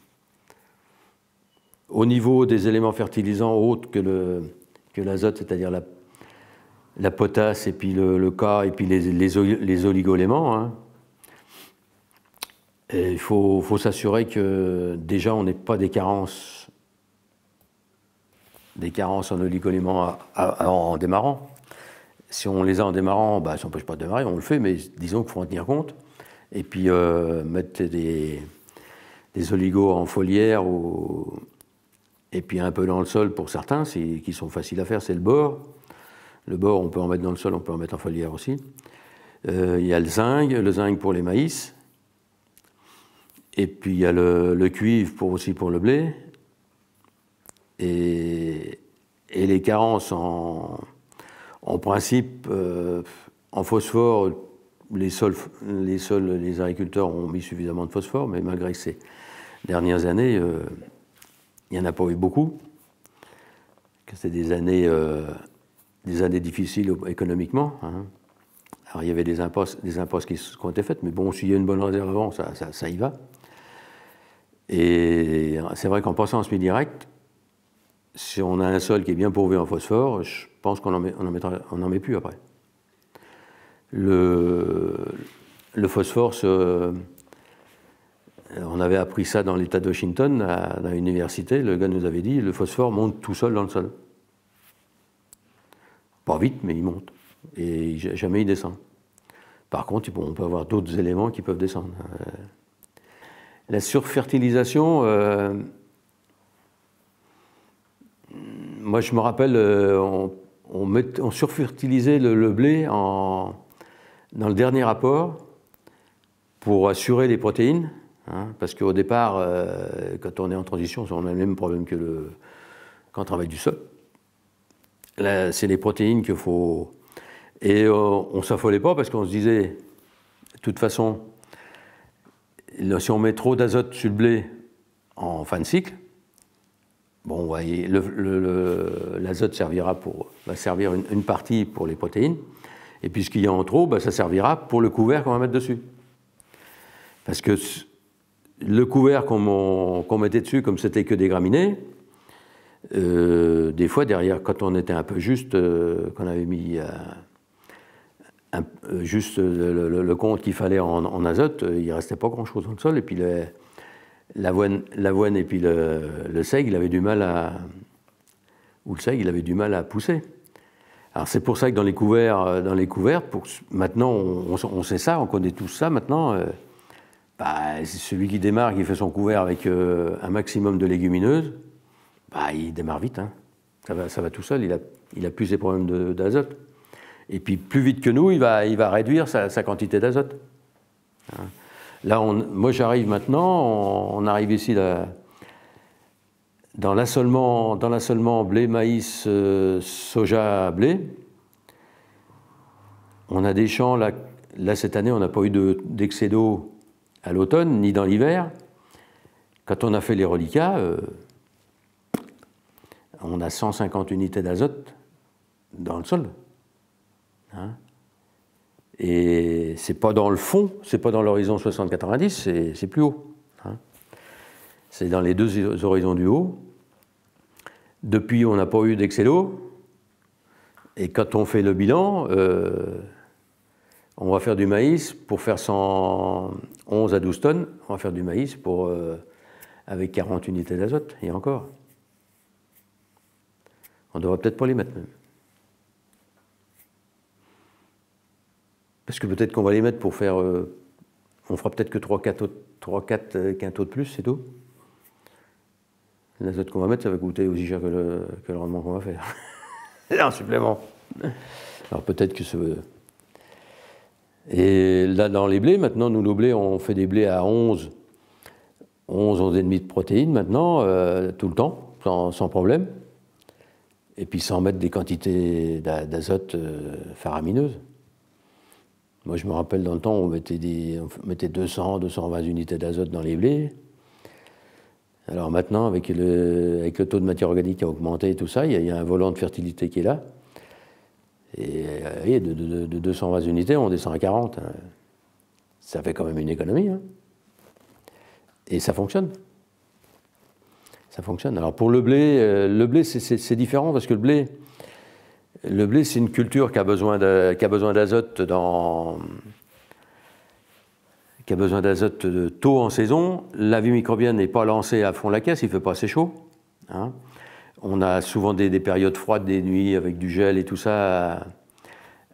Au niveau des éléments fertilisants autres que, le, que l'azote, c'est-à-dire la, la, potasse et puis le, le et puis les, les, hein. il faut, faut s'assurer que déjà on n'ait pas des carences des carences en oligoéléments en démarrant. Si on les a en démarrant, bah, ça peut pas de démarrer, on le fait, mais disons qu'il faut en tenir compte. Et puis euh, mettre des, oligos en foliaire et puis un peu dans le sol pour certains, qui sont faciles à faire, c'est le bord. Le bord, on peut en mettre dans le sol, on peut en mettre en foliaire aussi. Euh, il y a le zinc, le zinc pour les maïs. Et puis il y a le, le cuivre pour, aussi pour le blé. Et, les carences en, principe, euh, en phosphore, les les sols, les agriculteurs ont mis suffisamment de phosphore, mais malgré ces dernières années, euh, il n'y en a pas eu beaucoup. C'était des années, euh, des années difficiles économiquement. Hein. Alors il y avait des impostes, des qui, ont été faites, mais bon, s'il y a une bonne réserve avant, ça, ça y va. Et c'est vrai qu'en passant en semi-direct, si on a un sol qui est bien pourvu en phosphore, je pense qu'on n'en met, on met plus après. Le, phosphore, euh, on avait appris ça dans l'État de Washington, à, l'université, le gars nous avait dit, le phosphore monte tout seul dans le sol. Pas vite, mais il monte. Et jamais il descend. Par contre, on peut avoir d'autres éléments qui peuvent descendre. Euh, la surfertilisation... Euh, moi, je me rappelle, euh, on, surfertilisait le, blé dans le dernier rapport pour assurer les protéines. Hein, parce qu'au départ, euh, quand on est en transition, on a le même problème que le, quand on travaille du sol. Là, c'est les protéines qu'il faut. Et euh, on ne s'affolait pas parce qu'on se disait, de toute façon, si on met trop d'azote sur le blé en fin de cycle, Bon, l'azote servira pour, va servir une, partie pour les protéines, et puis ce qu'il y a en trop, bah, ça servira pour le couvert qu'on va mettre dessus. Parce que le couvert qu'on mettait dessus, comme c'était que des graminées, euh, des fois derrière, quand on était un peu juste, euh, qu'on avait mis euh, juste le, compte qu'il fallait en, en, azote, il restait pas grand-chose dans le sol, et puis les, l'avoine, l'avoine et puis le, le seigle, il avait du mal à le il avait du mal à pousser. Alors c'est pour ça que dans les couverts, euh, dans les couverts, maintenant on, sait ça, on connaît tous ça maintenant. Euh, bah, celui qui démarre, qui fait son couvert avec euh, un maximum de légumineuses, bah, il démarre vite. Hein. Ça, va, tout seul, il a, il a plus des problèmes d'azote. Et puis plus vite que nous, il va, il va réduire sa, quantité d'azote. Hein. Là, moi j'arrive maintenant, on, arrive ici dans l'assolement blé, maïs, euh, soja, blé. On a des champs, là, cette année, on n'a pas eu d'excès d'eau à l'automne ni dans l'hiver. Quand on a fait les reliquats, euh, on a 150 unités d'azote dans le sol. Hein. Et c'est pas dans le fond, c'est pas dans l'horizon 70 90 c'est plus haut. Hein. C'est dans les deux horizons du haut. Depuis, on n'a pas eu d'eau. Et quand on fait le bilan, euh, on va faire du maïs pour faire 111 à 12 tonnes. On va faire du maïs pour, euh, avec 40 unités d'azote, et encore. On devrait peut-être pas les mettre même. Parce que peut-être qu'on va les mettre pour faire. Euh, on fera peut-être que 3-4 euh, quintaux de plus, c'est tout. L'azote qu'on va mettre, ça va coûter aussi cher que le, rendement qu'on va faire. un <laughs> supplément. Alors peut-être que ce. Et là, dans les blés, maintenant, nous, nos blés, on fait des blés à 11, 11, 11,5 de protéines maintenant, euh, tout le temps, sans, sans, problème. Et puis sans mettre des quantités d'azote faramineuses. Moi, je me rappelle dans le temps, on mettait, 200, 220 unités d'azote dans les blés. Alors maintenant, avec le, taux de matière organique qui a augmenté et tout ça, il y a, un volant de fertilité qui est là. Et, euh, de, 220 unités, on descend à 40. Hein. Ça fait quand même une économie. Hein. Et ça fonctionne. Ça fonctionne. Alors pour le blé, euh, le blé c'est différent parce que le blé, le blé, c'est une culture qui a besoin d'azote dans qui a besoin d'azote tôt en saison. La vie microbienne n'est pas lancée à fond la caisse, il ne fait pas assez chaud. Hein. On a souvent des, périodes froides, des nuits avec du gel et tout ça.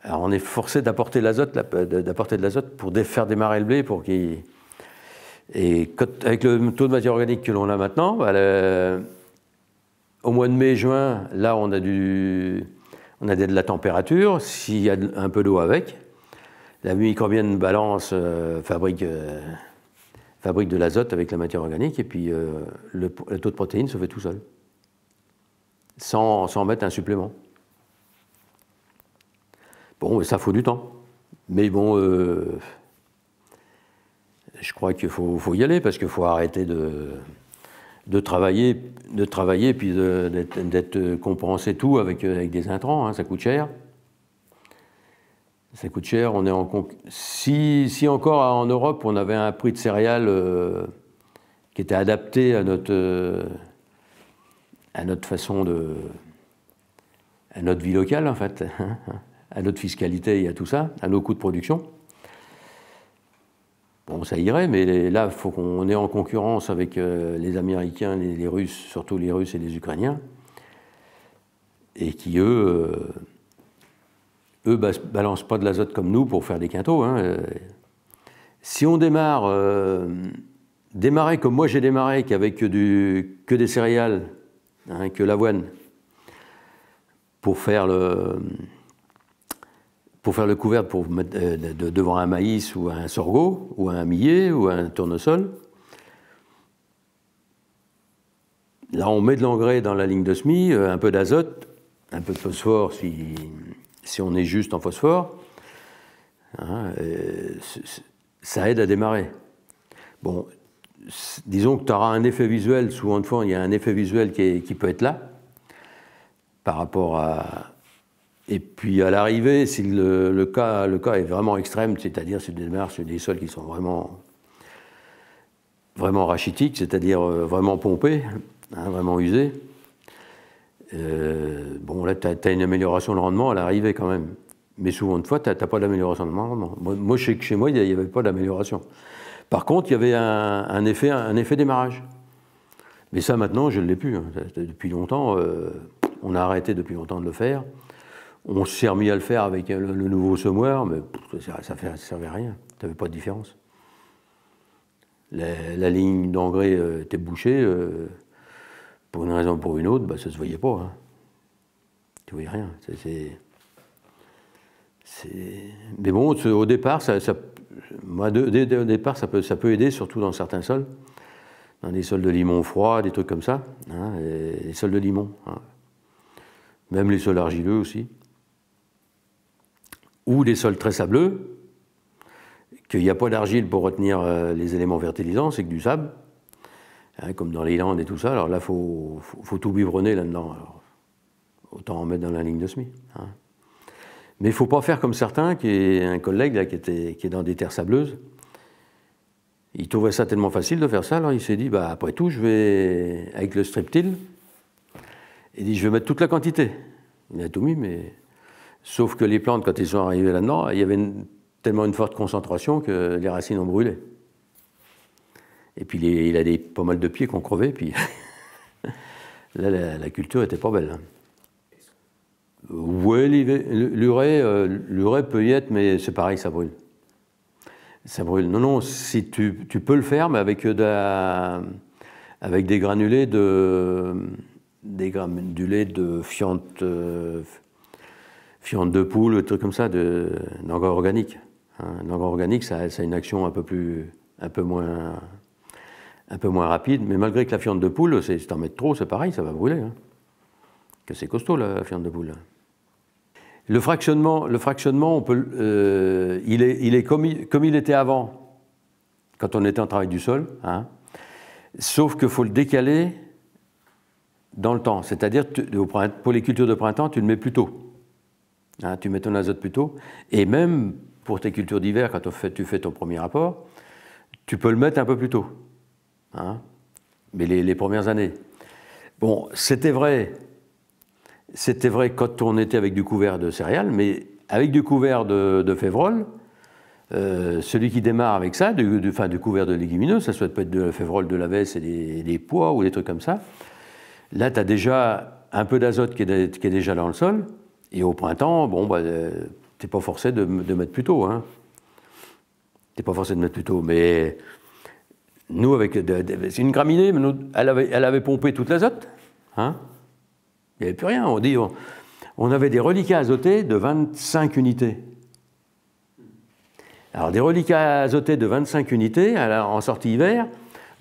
Alors on est forcé d'apporter de l'azote, d'apporter de pour faire démarrer le blé, pour qu'il et avec le taux de matière organique que l'on a maintenant, bah, au mois de mai, juin, là on a du on a de la température, s'il y a un peu d'eau avec. La microbienne balance euh, fabrique, euh, fabrique de l'azote avec la matière organique et puis euh, le, taux de protéines se fait tout seul, sans, sans mettre un supplément. Bon, ça faut du temps. Mais bon, je crois qu'il faut, faut y aller parce qu'il faut arrêter de de travailler, de travailler puis d'être compensé tout avec, euh, avec des intrants, hein, ça coûte cher. Ça coûte cher, on est si, si encore en Europe on avait un prix de céréales euh, qui était adapté à notre, euh, à notre façon de. à notre vie locale en fait, hein, hein, à notre fiscalité et à tout ça, à nos coûts de production, Bon, ça irait, mais là, il faut qu'on ait en concurrence avec euh, les Américains, les, Russes, surtout les Russes et les Ukrainiens, et qui, eux, euh, eux balancent pas de l'azote comme nous pour faire des quintaux. Hein, euh. Si on démarre, démarrer comme moi j'ai démarré, qu'avec que, du, que des céréales, hein, que l'avoine, pour faire le pour faire le couvert, pour euh, devant un maïs ou un sorgho ou un millet ou un tournesol. Là, on met de l'engrais dans la ligne de semis, euh, un peu d'azote, un peu de phosphore si, si, on est juste en phosphore. Hein, euh, ça aide à démarrer. Bon, disons que tu auras un effet visuel, souvent de fois, il y a un effet visuel qui peut être là par rapport à, et puis à l'arrivée, si le, cas, le cas est vraiment extrême, c'est-à-dire c'est des démarches sur des sols qui sont vraiment, vraiment rachitiques, c'est-à-dire euh, vraiment pompés, hein, vraiment usés, euh, bon là tu as, une amélioration de rendement à l'arrivée quand même. Mais souvent de fois, tu n'as pas d'amélioration de rendement. Moi, chez chez moi, il n'y avait pas d'amélioration. Par contre, il y avait un, effet, un effet démarrage. Mais ça, maintenant, je ne l'ai plus. Hein. Depuis longtemps, euh, on a arrêté depuis longtemps de le faire. On s'est remis à le faire avec euh, le, nouveau semoir, mais ça ne servait à rien. Ça n'avait pas de différence. La, ligne d'engrais euh, était bouchée. Euh, pour une raison ou pour une autre, bah, ça ne se voyait pas. Hein. Tu ne voyais rien. Mais bon, au départ, ça, Moi, au départ ça, peut, ça peut aider, surtout dans certains sols. Dans des sols de limon froid, des trucs comme ça. Hein, les sols de limon. Hein. Même les sols argileux aussi ou des sols très sableux, qu'il n'y a pas d'argile pour retenir euh, les éléments fertilisants, c'est que du sable, hein, comme dans les landes et tout ça. Alors là, il faut, faut, tout biberonner là-dedans. Autant en mettre dans la ligne de semis. Hein. Mais il ne faut pas faire comme certains, qui est un collègue là, qui, était, qui est dans des terres sableuses. Il trouvait ça tellement facile de faire ça, alors il s'est dit, bah, après tout, je vais, avec le striptil, il dit, je vais mettre toute la quantité. Il a tout mis, mais Sauf que les plantes, quand elles sont arrivées là-dedans, il y avait tellement une forte concentration que les racines ont brûlé. Et puis il a pas mal de pieds qu'on crevait, puis <laughs> là la, culture était pas belle. Hein. Oui, euh, l'urée, peut y être, mais c'est pareil, ça brûle. Ça brûle. Non, non, si tu, peux le faire, mais avec, des granulés de des granulés de fientes. Euh, Fiente de poule, des trucs comme ça, d'engrais organiques. organique. un hein, engrais organique, ça, a une action un peu, plus, un, peu moins, un peu moins rapide, mais malgré que la fiente de poule, si tu en mets trop, c'est pareil, ça va brûler. Hein. Que c'est costaud la fiente de poule. Le fractionnement, le fractionnement on peut, euh, il est, il est comme, il, comme, il, était avant, quand on était en travail du sol, hein. sauf qu'il faut le décaler dans le temps. C'est-à-dire, pour les cultures de printemps, tu le mets plus tôt. Hein, tu mets ton azote plus tôt. Et même pour tes cultures d'hiver, quand fait, tu fais ton premier apport tu peux le mettre un peu plus tôt. Hein, mais les, premières années. Bon, c'était vrai. C'était vrai quand on était avec du couvert de céréales, mais avec du couvert de, de févrole, euh, celui qui démarre avec ça, du, du couvert de légumineux, ça peut être de la févrole, de la veste et des, pois ou des trucs comme ça, là, tu as déjà un peu d'azote qui est déjà dans le sol, et au printemps, bon, bah, euh, t'es pas forcé de, mettre plus tôt. Hein. T'es pas forcé de mettre plus tôt, mais nous, avec c'est une graminée, elle, avait, pompé toute l'azote. Hein Il n'y avait plus rien. On dit, on, avait des reliquats azotés de 25 unités. Alors, des reliquats azotés de 25 unités en sortie hiver,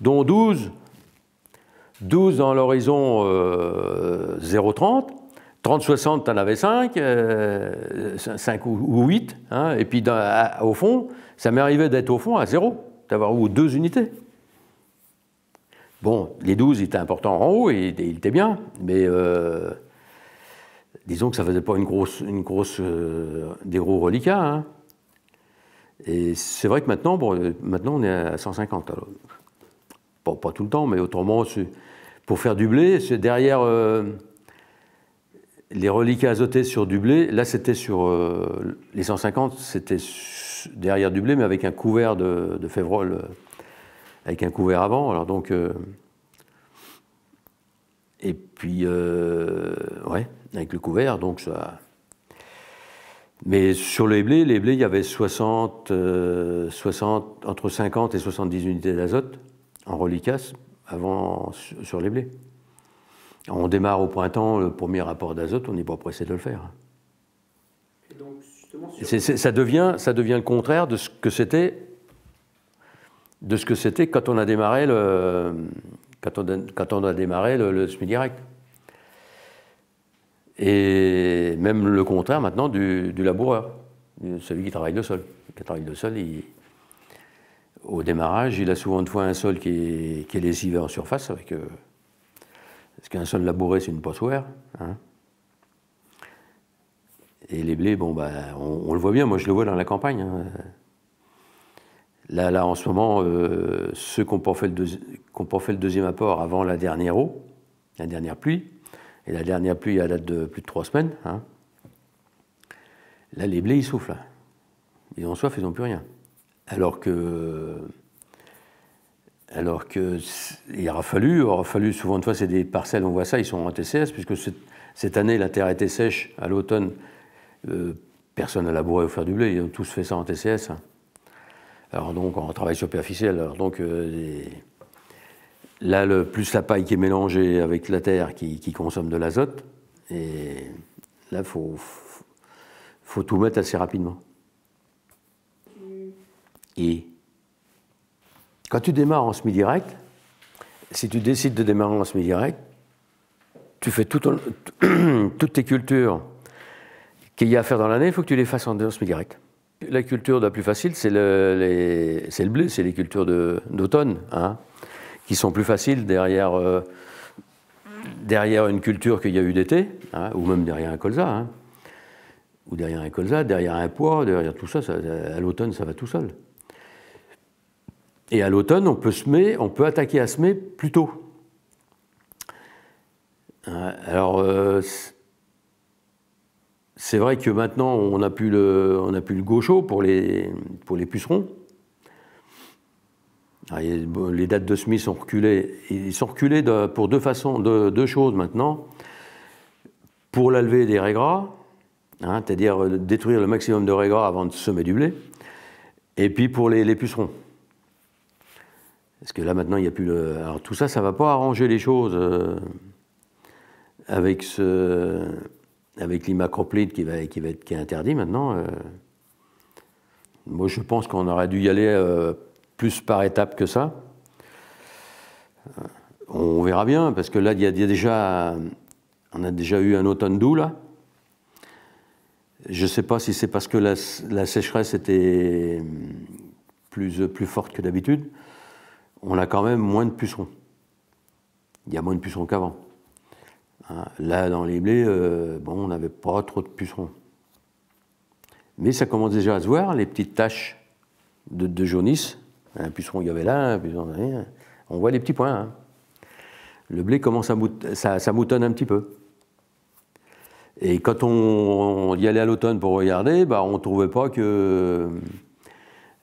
dont 12, 12 dans l'horizon 0,30 euh, 30-60, t'en avais 5, 5 euh, ou 8, hein, et puis au fond, ça m'est arrivé d'être au fond à zéro, d'avoir ou deux unités. Bon, les 12 étaient importants en haut, et, ils il était bien, mais euh, disons que ça ne faisait pas une grosse, une grosse, euh, des gros reliquats. Hein. Et c'est vrai que maintenant, maintenant on est à 150. pas tout le temps, mais autrement, pour faire du blé, c'est derrière les reliquats azotés sur du blé, là c'était sur euh, les 150, c'était derrière du blé, mais avec un couvert de, de euh, avec un couvert avant. Alors donc, euh, et puis, ouais, avec le couvert, donc ça. Mais sur les blés, les blés, il y avait 60, 60 entre 50 et 70 unités d'azote en reliquats avant sur les blés. On démarre au printemps le premier rapport d'azote, on n'est pas pressé de le faire. Et ça, devient, ça devient le contraire de ce que c'était de ce que c'était quand on a démarré le quand on démarré le, direct Et même le contraire maintenant du, du, laboureur, celui qui travaille le sol. Qui travaille le sol, au démarrage, il a souvent une fois un sol qui est, qui est en surface avec euh, parce qu'un sol labouré, c'est une passoire. Hein. Et les blés, bon, bah, on, le voit bien, moi je le vois dans la campagne. Hein. Là, là, en ce moment, euh, ceux qui ont, fait le fait le deuxième apport avant la dernière eau, la dernière pluie, et la dernière pluie, elle date de plus de trois semaines, hein. là, les blés, ils soufflent. Ils ont soif, ils n'ont plus rien. Alors que alors qu'il aura fallu, il aura fallu souvent de fois, c'est des parcelles, on voit ça, ils sont en TCS, puisque cette, année, la terre était sèche à l'automne. Euh, personne n'a labouré ou faire du blé, ils ont tous fait ça en TCS. Alors donc, on travaille superficiel, alors donc, euh, là, le, plus la paille qui est mélangée avec la terre qui, consomme de l'azote, et là, il faut, tout mettre assez rapidement. Et quand tu démarres en semi-direct, si tu décides de démarrer en semi-direct, tu fais <clears throat> toutes tes cultures qu'il y a à faire dans l'année, il faut que tu les fasses en semi-direct. La culture la plus facile, c'est le, le, blé, c'est les cultures d'automne, hein, qui sont plus faciles derrière, euh, derrière une culture qu'il y a eu d'été, hein, ou même derrière un colza. Hein, ou derrière un colza, derrière un pois, derrière tout ça à l'automne, ça va tout seul. Et à l'automne, on peut semer, on peut attaquer à semer plus tôt. Euh, alors, euh, c'est vrai que maintenant, on n'a plus le, on a le gaucho pour les, pour les pucerons. Ah, les dates de semis sont reculées. Ils sont reculés pour deux façons, choses maintenant. Pour l'alvé des régras, hein, c'est-à-dire euh, détruire le maximum de régras avant de semer du blé, et puis pour les pucerons. Parce que là, maintenant, il n'y a plus le. Alors, tout ça, ça ne va pas arranger les choses euh, avec, ce... avec qui, va, qui, est interdit maintenant. Euh. Moi, je pense qu'on aurait dû y aller euh, plus par étape que ça. On verra bien, parce que là, il y, a déjà. On a déjà eu un automne doux, là. Je ne sais pas si c'est parce que la, sécheresse était plus, plus forte que d'habitude on a quand même moins de pucerons. Il y a moins de pucerons qu'avant. Hein, là, dans les blés, euh, bon, on n'avait pas trop de pucerons. Mais ça commence déjà à se voir, les petites taches de, jaunisse. Un puceron, il y avait là, un puceron, on voit les petits points. Hein. Le blé commence à moutonner ça, moutonne un petit peu. Et quand on, y allait à l'automne pour regarder, bah, on ne trouvait pas que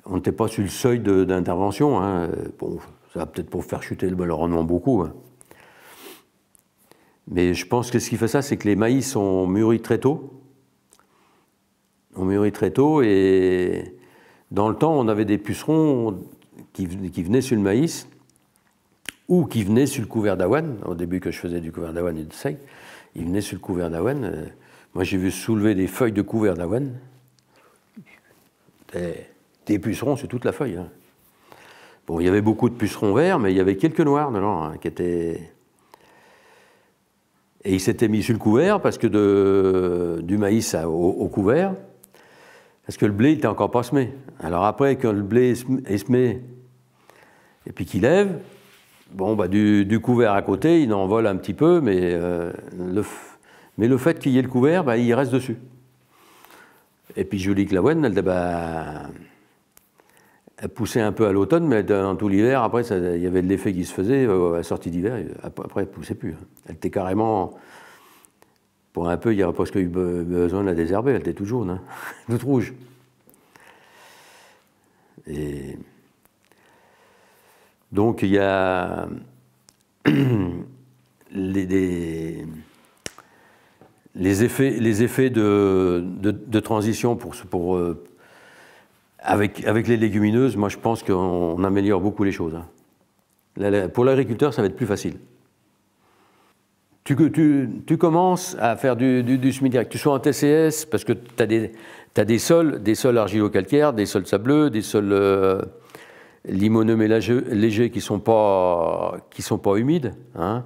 on n'était pas sur le seuil d'intervention. Hein. Bon, ça va peut-être pour faire chuter le rendement beaucoup. Hein. Mais je pense que ce qui fait ça, c'est que les maïs ont mûri très tôt. On mûrit très tôt et dans le temps, on avait des pucerons qui, qui venaient sur le maïs ou qui venaient sur le couvert d'awan Au début que je faisais du couvert d'Awan et de Sec, ils venaient sur le couvert d'Awan. Euh, moi, j'ai vu soulever des feuilles de couvert d'Awan des pucerons sur toute la feuille. Hein. Bon, il y avait beaucoup de pucerons verts, mais il y avait quelques noirs non, hein, qui étaient... Et il s'était mis sur le couvert, parce que de, du maïs au, couvert, parce que le blé n'était encore pas semé. Alors après, quand le blé est semé, et puis qu'il lève, bon, bah, du, couvert à côté, il en vole un petit peu, mais, euh, le, mais le fait qu'il y ait le couvert, bah, il reste dessus. Et puis Julie Clavoine, elle dit, bah, elle poussait un peu à l'automne, mais dans tout l'hiver, après, il y avait de l'effet qui se faisait euh, à la sortie d'hiver, après, elle ne poussait plus. Hein. Elle était carrément. Pour un peu, il n'y aurait pas eu besoin de la désherber, elle était toujours, jaune, hein, <laughs> toute rouge. Et. Donc il y a <clears throat> les, effets, de, transition pour, euh, avec, les légumineuses, moi je pense qu'on améliore beaucoup les choses. Hein. Pour l'agriculteur, ça va être plus facile. Tu, tu, commences à faire du, semi-direct, tu sois en TCS, parce que tu as des, sols, des sols argilo-calcaires, des sols sableux, des sols euh, limoneux mais légers qui ne sont, pas, sont pas humides, hein.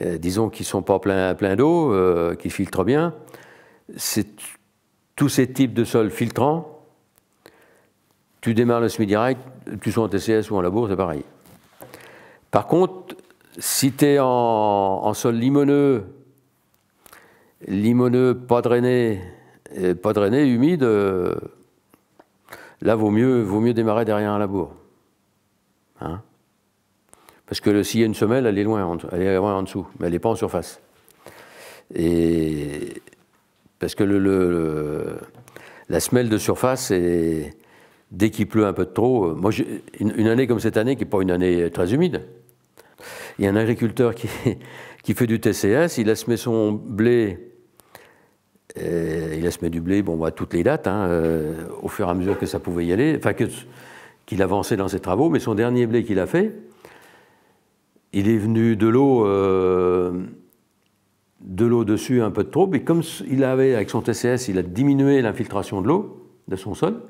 euh, disons qu'ils ne sont pas pleins plein d'eau, euh, qui filtrent bien. C'est tous ces types de sols filtrants tu démarres le semi-direct, tu sois en TCS ou en labour, c'est pareil. Par contre, si tu es en, sol limoneux, limoneux, pas drainé, pas drainé, humide, euh, là, vaut mieux, vaut mieux démarrer derrière un labour. Hein Parce que s'il y a une semelle, elle est loin, elle est en dessous, mais elle n'est pas en surface. Et parce que la semelle de surface est, dès qu'il pleut un peu trop. Euh, moi, une, année comme cette année, qui n'est pas une année euh, très humide, il y a un agriculteur qui, <laughs> fait du TCS, il a semé son blé, euh, il a semé du blé bon, à toutes les dates, hein, au fur et à mesure que ça pouvait y aller, enfin qu'il avançait dans ses travaux, mais son dernier blé qu'il a fait, il est venu de l'eau. de l'eau dessus un peu trop, mais comme il avait, avec son TCS, il a diminué l'infiltration de l'eau de son sol,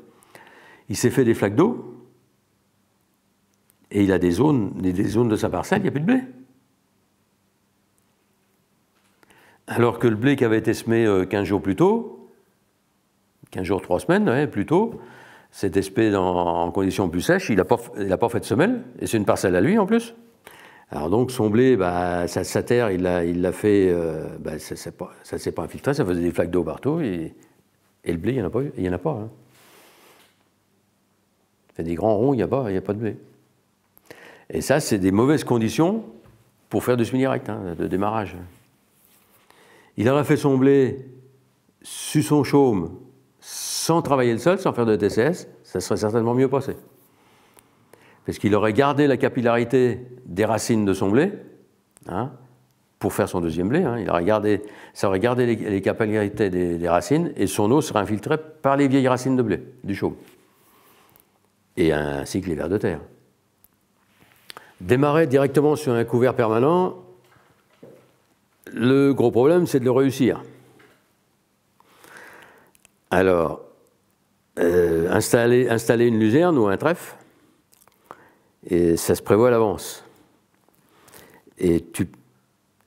il s'est fait des flaques d'eau et il a des zones, des zones de sa parcelle, il n'y a plus de blé. Alors que le blé qui avait été semé 15 euh, jours plus tôt, 15 jours, 3 semaines plus tôt, s'est espé en, conditions plus sèches, il n'a pas, fait de semelle, et c'est une parcelle à lui en plus. Alors donc son blé, bah, sa, terre, il l'a fait, euh, bah, ça ne s'est pas, infiltré, ça faisait des flaques d'eau partout, et, le blé, il n'y en a pas. Il y en a pas a des grands ronds, il n'y a, pas, y a pas de blé. Et ça, c'est des mauvaises conditions pour faire du semi-direct, hein, de démarrage. Il aurait fait son blé sur son chaume sans travailler le sol, sans faire de TCS, ça serait certainement mieux passé. Parce qu'il aurait gardé la capillarité des racines de son blé, hein, pour faire son deuxième blé, hein. il aurait gardé, ça aurait gardé les, capillarités des, des, racines, et son eau serait infiltrée par les vieilles racines de blé, du chaume et ainsi que les vers de terre. Démarrer directement sur un couvert permanent, le gros problème, c'est de le réussir. Alors, euh, installer, une luzerne ou un trèfle, et ça se prévoit à l'avance. Et tu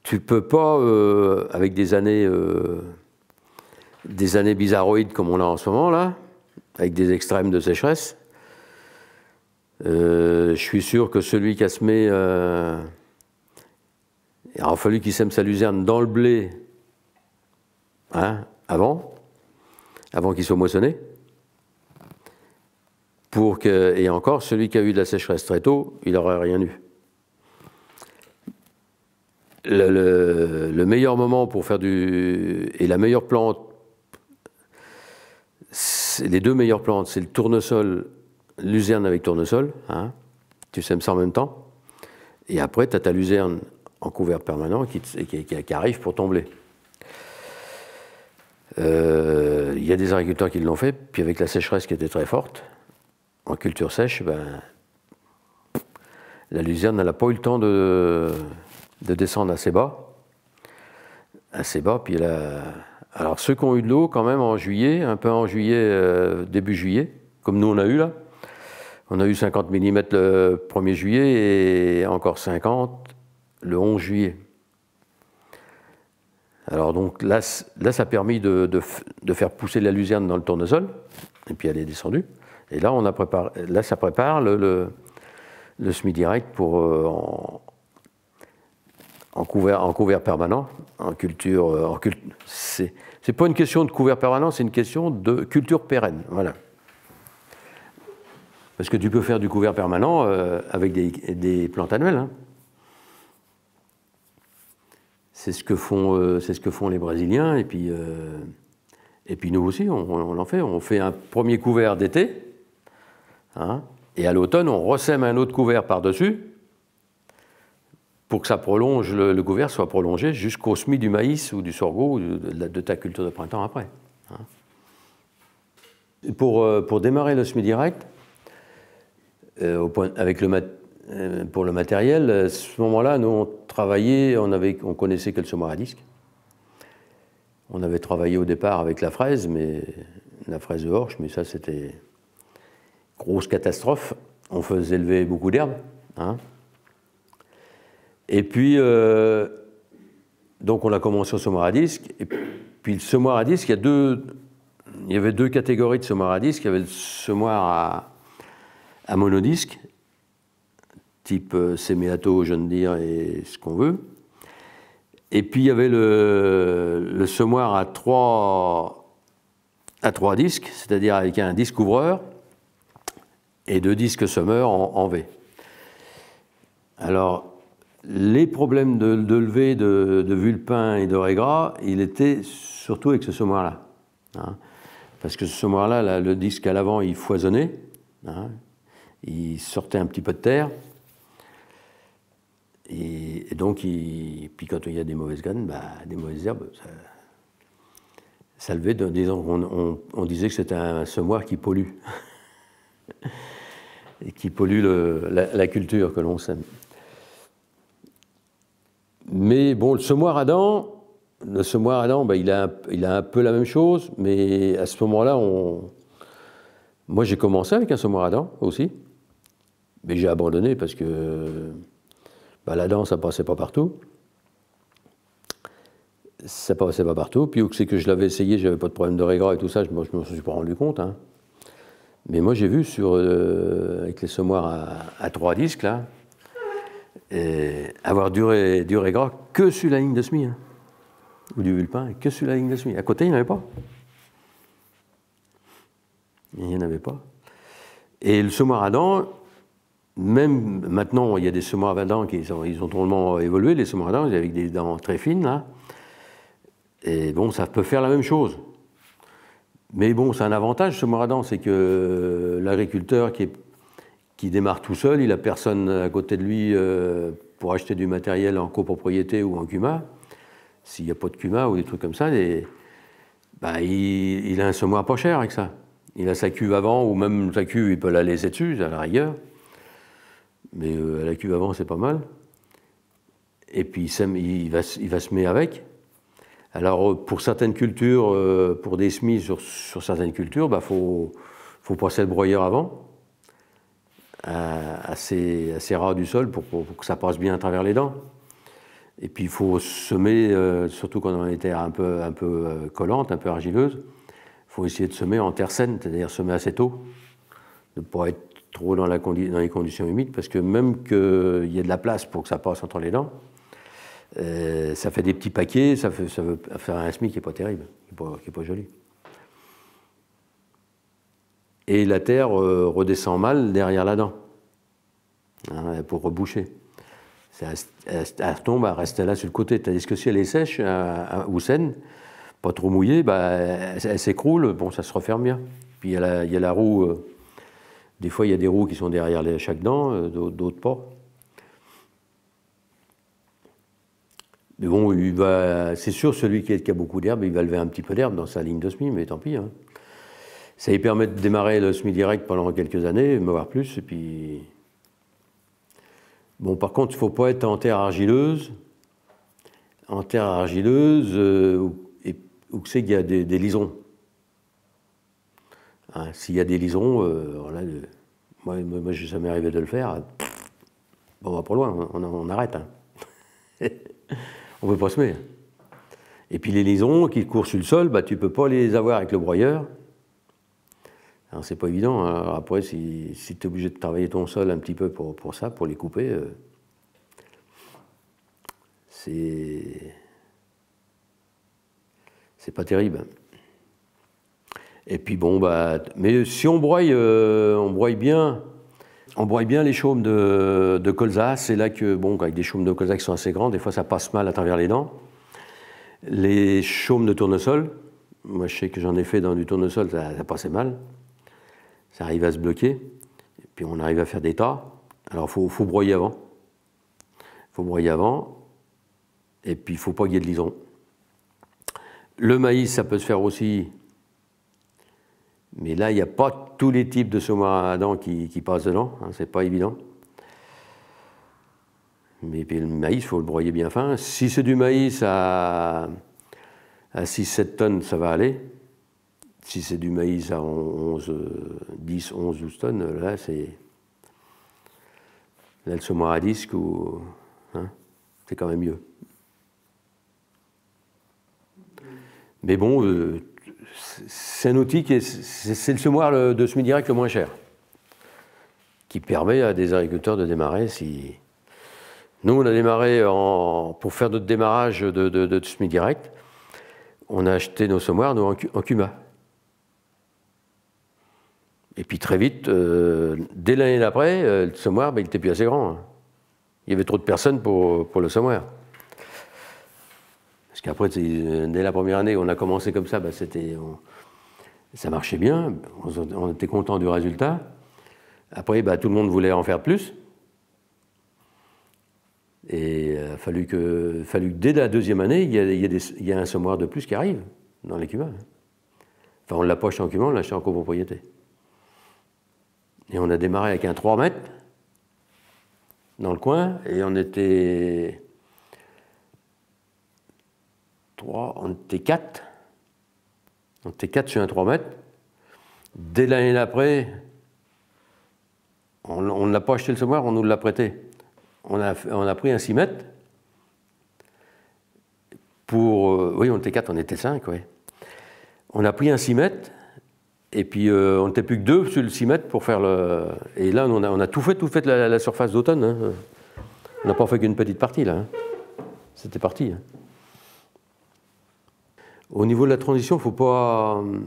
tu peux pas, euh, avec des années, euh, des années bizarroïdes comme on a en ce moment là, avec des extrêmes de sécheresse, euh, je suis sûr que celui qui a semé. Euh, il a fallu qu'il sème sa luzerne dans le blé hein, avant, avant qu'il soit moissonné. Pour que, et encore, celui qui a eu de la sécheresse très tôt, il n'aurait rien eu. Le, le, meilleur moment pour faire du. et la meilleure plante, les deux meilleures plantes, c'est le tournesol luzerne avec tournesol, hein, tu sèmes ça en même temps, et après tu as ta luzerne en couvert permanent qui, arrive pour tomber. Euh, il y a des agriculteurs qui l'ont fait, puis avec la sécheresse qui était très forte, en culture sèche, ben, la luzerne n'a pas eu le temps de, descendre assez bas. Assez bas, puis Alors ceux qui ont eu de l'eau quand même en juillet, un peu en juillet, euh, début juillet, comme nous on a eu là, on a eu 50 mm le 1er juillet et encore 50 le 11 juillet. Alors donc là, ça a permis de, faire pousser la luzerne dans le tournesol, et puis elle est descendue. Et là, on a préparé, là ça prépare le, le, direct pour euh, en, couvert, permanent, en culture. Euh, c'est, pas une question de couvert permanent, c'est une question de culture pérenne. Voilà. Parce que tu peux faire du couvert permanent euh, avec des, plantes annuelles. Hein. C'est ce, que font, euh, c'est ce que font les Brésiliens. Et puis, euh, et puis nous aussi, on, en fait. On fait un premier couvert d'été. Hein, et à l'automne, on ressème un autre couvert par-dessus pour que ça prolonge, le, couvert soit prolongé jusqu'au semis du maïs ou du sorgho ou de, ta culture de printemps après. Hein. Pour, pour démarrer le semi direct, euh, point, avec le euh, pour le matériel, à ce moment-là, nous, on travaillait, on, avait, on connaissait que le semoir à disque. On avait travaillé au départ avec la fraise, mais la fraise de Horche, mais ça, c'était grosse catastrophe. On faisait élever beaucoup d'herbe hein. Et puis, euh, donc on a commencé au semoir à disque. Et puis le semoir à disque, il y, deux, il y avait deux catégories de semoir à disque. Il y avait le semoir à, à monodisque, type euh, seméato, je ne dire, et ce qu'on veut. Et puis il y avait le, le semoir à trois, à trois disques, c'est-à-dire avec un disque ouvreur et deux disques semeurs en, V. Alors, les problèmes de, de levée de, Vulpin et de Régras, il était surtout avec ce semoir-là. Hein. parce que ce semoir-là, là, le disque à l'avant, il foisonnait. Hein il sortait un petit peu de terre. Et, donc, puis quand il y a des mauvaises graines, bah, des mauvaises herbes, ça, levait. on, disait que c'était un semoir qui pollue. <laughs> et qui pollue la, culture que l'on sème. Mais bon, le semoir Adam, le semoir Adam, bah, il, a, il a un peu la même chose, mais à ce moment-là, moi j'ai commencé avec un semoir Adam aussi. Mais j'ai abandonné parce que bah, la danse, ça passait pas partout. Ça passait pas partout. Puis, c'est que je l'avais essayé, j'avais pas de problème de régras et tout ça, je, ne me suis pas rendu compte. Hein. Mais moi, j'ai vu sur, euh, avec les sommoirs à, trois disques, là, euh, avoir duré, régras que sur la ligne de semis hein. ou du Vulpin, que sur la ligne de semis. À côté, il n'y en avait pas. Il n'y en avait pas. Et le semoir à dents, même maintenant, il y a des semoirs à dents qui ils ont drôlement évolué, les semoirs à dents, avec des dents très fines, là. Et bon, ça peut faire la même chose. Mais bon, c'est un avantage, ce semoir à dents, c'est que euh, l'agriculteur qui, qui, démarre tout seul, il a personne à côté de lui euh, pour acheter du matériel en copropriété ou en CUMA. S'il n'y a pas de CUMA ou des trucs comme ça, bah, il, il, a un semoir pas cher avec ça. Il a sa cuve avant, ou même sa cuve, il peut la laisser dessus, à la rigueur mais euh, à la cuve avant, c'est pas mal. Et puis il va, il va semer avec. Alors pour certaines cultures, euh, pour des semis sur, certaines cultures, il bah, faut, faut passer le broyeur avant, assez, assez du sol pour, que ça passe bien à travers les dents. Et puis il faut semer, euh, surtout quand on a une terres un peu, un peu collantes, un peu argileuse. il faut essayer de semer en terre saine, c'est-à-dire semer assez tôt, ne pas être trop dans, la les conditions humides, parce que même qu'il y ait de la place pour que ça passe entre les dents, euh, ça fait des petits paquets, ça, fait, veut faire un SMIC qui n'est pas terrible, qui n'est pas, joli. Et la terre euh, redescend mal derrière la dent, hein, pour reboucher. Elle, tombe, elle reste là sur le côté. Tandis que si elle est sèche euh, ou saine, pas trop mouillée, bah, elle, s'écroule, bon, ça se referme bien. Puis il y a la roue des fois, il y a des roues qui sont derrière chaque dent, euh, d'autres pas. Mais bon, c'est sûr, celui qui, a beaucoup d'herbe, il va lever un petit peu d'herbe dans sa ligne de SMI, mais tant pis. Hein. Ça lui permet de démarrer le SMI direct pendant quelques années, voir plus, et puis. Bon, par contre, il ne faut pas être en terre argileuse. En terre argileuse, euh, où c'est qu'il y a des lisons. Ah, s'il y a des liserons, euh, moi, moi, je jamais arrivé de le faire. on va pas loin, on, arrête. Hein. <laughs> on ne peut pas semer. Et puis les liserons qui courent sur le sol, bah, tu ne peux pas les avoir avec le broyeur. C'est pas évident. Hein. après, si, tu es obligé de travailler ton sol un petit peu pour, ça, pour les couper, euh, c'est. C'est pas terrible. Et puis bon, bah, mais si on broye, euh, on bien, on bien les chaumes de, colza. C'est là que, bon, avec des chaumes de colza qui sont assez grandes des fois ça passe mal à travers les dents. Les chaumes de tournesol, moi je sais que j'en ai fait dans du tournesol, ça, passait mal. Ça arrive à se bloquer. Et puis on arrive à faire des tas. Alors il faut, faut, broyer avant. Il faut broyer avant. Et puis il ne faut pas qu'il y ait de lison. Le maïs, ça peut se faire aussi mais là, il n'y a pas tous les types de saumon à qui, passent dedans, hein, c'est pas évident. Mais puis, le maïs, il faut le broyer bien fin. Si c'est du maïs à, à 6-7 tonnes, ça va aller. Si c'est du maïs à 11, 10, 11, 12 tonnes, là, c'est. Là, le saumon à disque, ou, hein, c'est quand même mieux. Mais bon, euh, c'est un outil qui est, c'est le semoir de semis direct le moins cher, qui permet à des agriculteurs de démarrer si. Nous, on a démarré en, pour faire notre démarrage de, de, semis direct, on a acheté nos semoirs en, Cuba. Et puis très vite, euh, dès l'année d'après, euh, le semoir, ben, il n'était plus assez grand. Hein. Il y avait trop de personnes pour, pour le semoir. Parce qu'après, euh, dès la première année, on a commencé comme ça, bah, c'était, ça marchait bien, on, était content du résultat. Après, bah, tout le monde voulait en faire plus. Et il euh, a fallu que, fallu dès la deuxième année, il y, ait un sommoir de plus qui arrive dans les Enfin, on l'a pas en Cubain, on l'a en copropriété. Et on a démarré avec un 3 mètres dans le coin, et on était 3, était T4. on T4 sur un 3 mètres. Dès l'année d'après, on ne l'a pas acheté le semoir, on nous l'a prêté. On a, pris un 6 mètres pour. oui, on était 4, on était 5, oui. On a pris un 6 euh, mètres et puis euh, on n'était plus que 2 sur le 6 mètres pour faire le. Et là, on a, tout fait, tout fait la, surface d'automne. Hein. On n'a pas fait qu'une petite partie, là. Hein. C'était parti. Hein. Au niveau de la transition, il ne faut pas... Euh,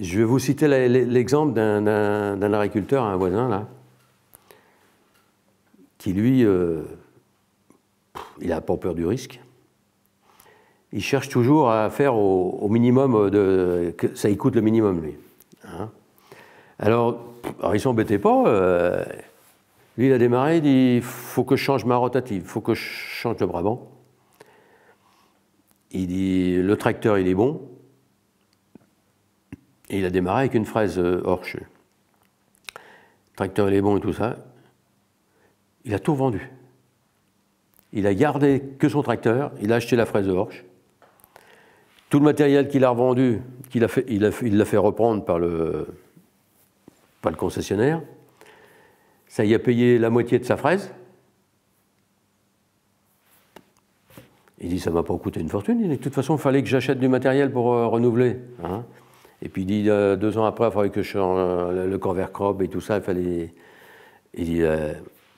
je vais vous citer l'exemple d'un agriculteur, un voisin, là, qui lui, euh, il n'a pas peur du risque. Il cherche toujours à faire au, minimum, euh, de, que ça coûte le minimum, lui. Hein. alors, alors, il ne s'embêtait pas. lui, il a démarré, il dit, faut que je change ma rotative, faut que je change le Brabant. Il dit le tracteur il est bon. Et il a démarré avec une fraise euh, Horche. tracteur il est bon et tout ça. Il a tout vendu. Il a gardé que son tracteur, il a acheté la fraise Horche. Tout le matériel qu'il a revendu, qu'il fait, il l'a fait, reprendre par le, par le concessionnaire. Ça y a payé la moitié de sa fraise. Il dit, ça ne m'a pas coûté une fortune. Il de toute façon, il fallait que j'achète du matériel pour euh, renouveler. Hein. et puis il dit, euh, deux ans après, il fallait que je change euh, le corps crop et tout ça. Il fallait. Il dit,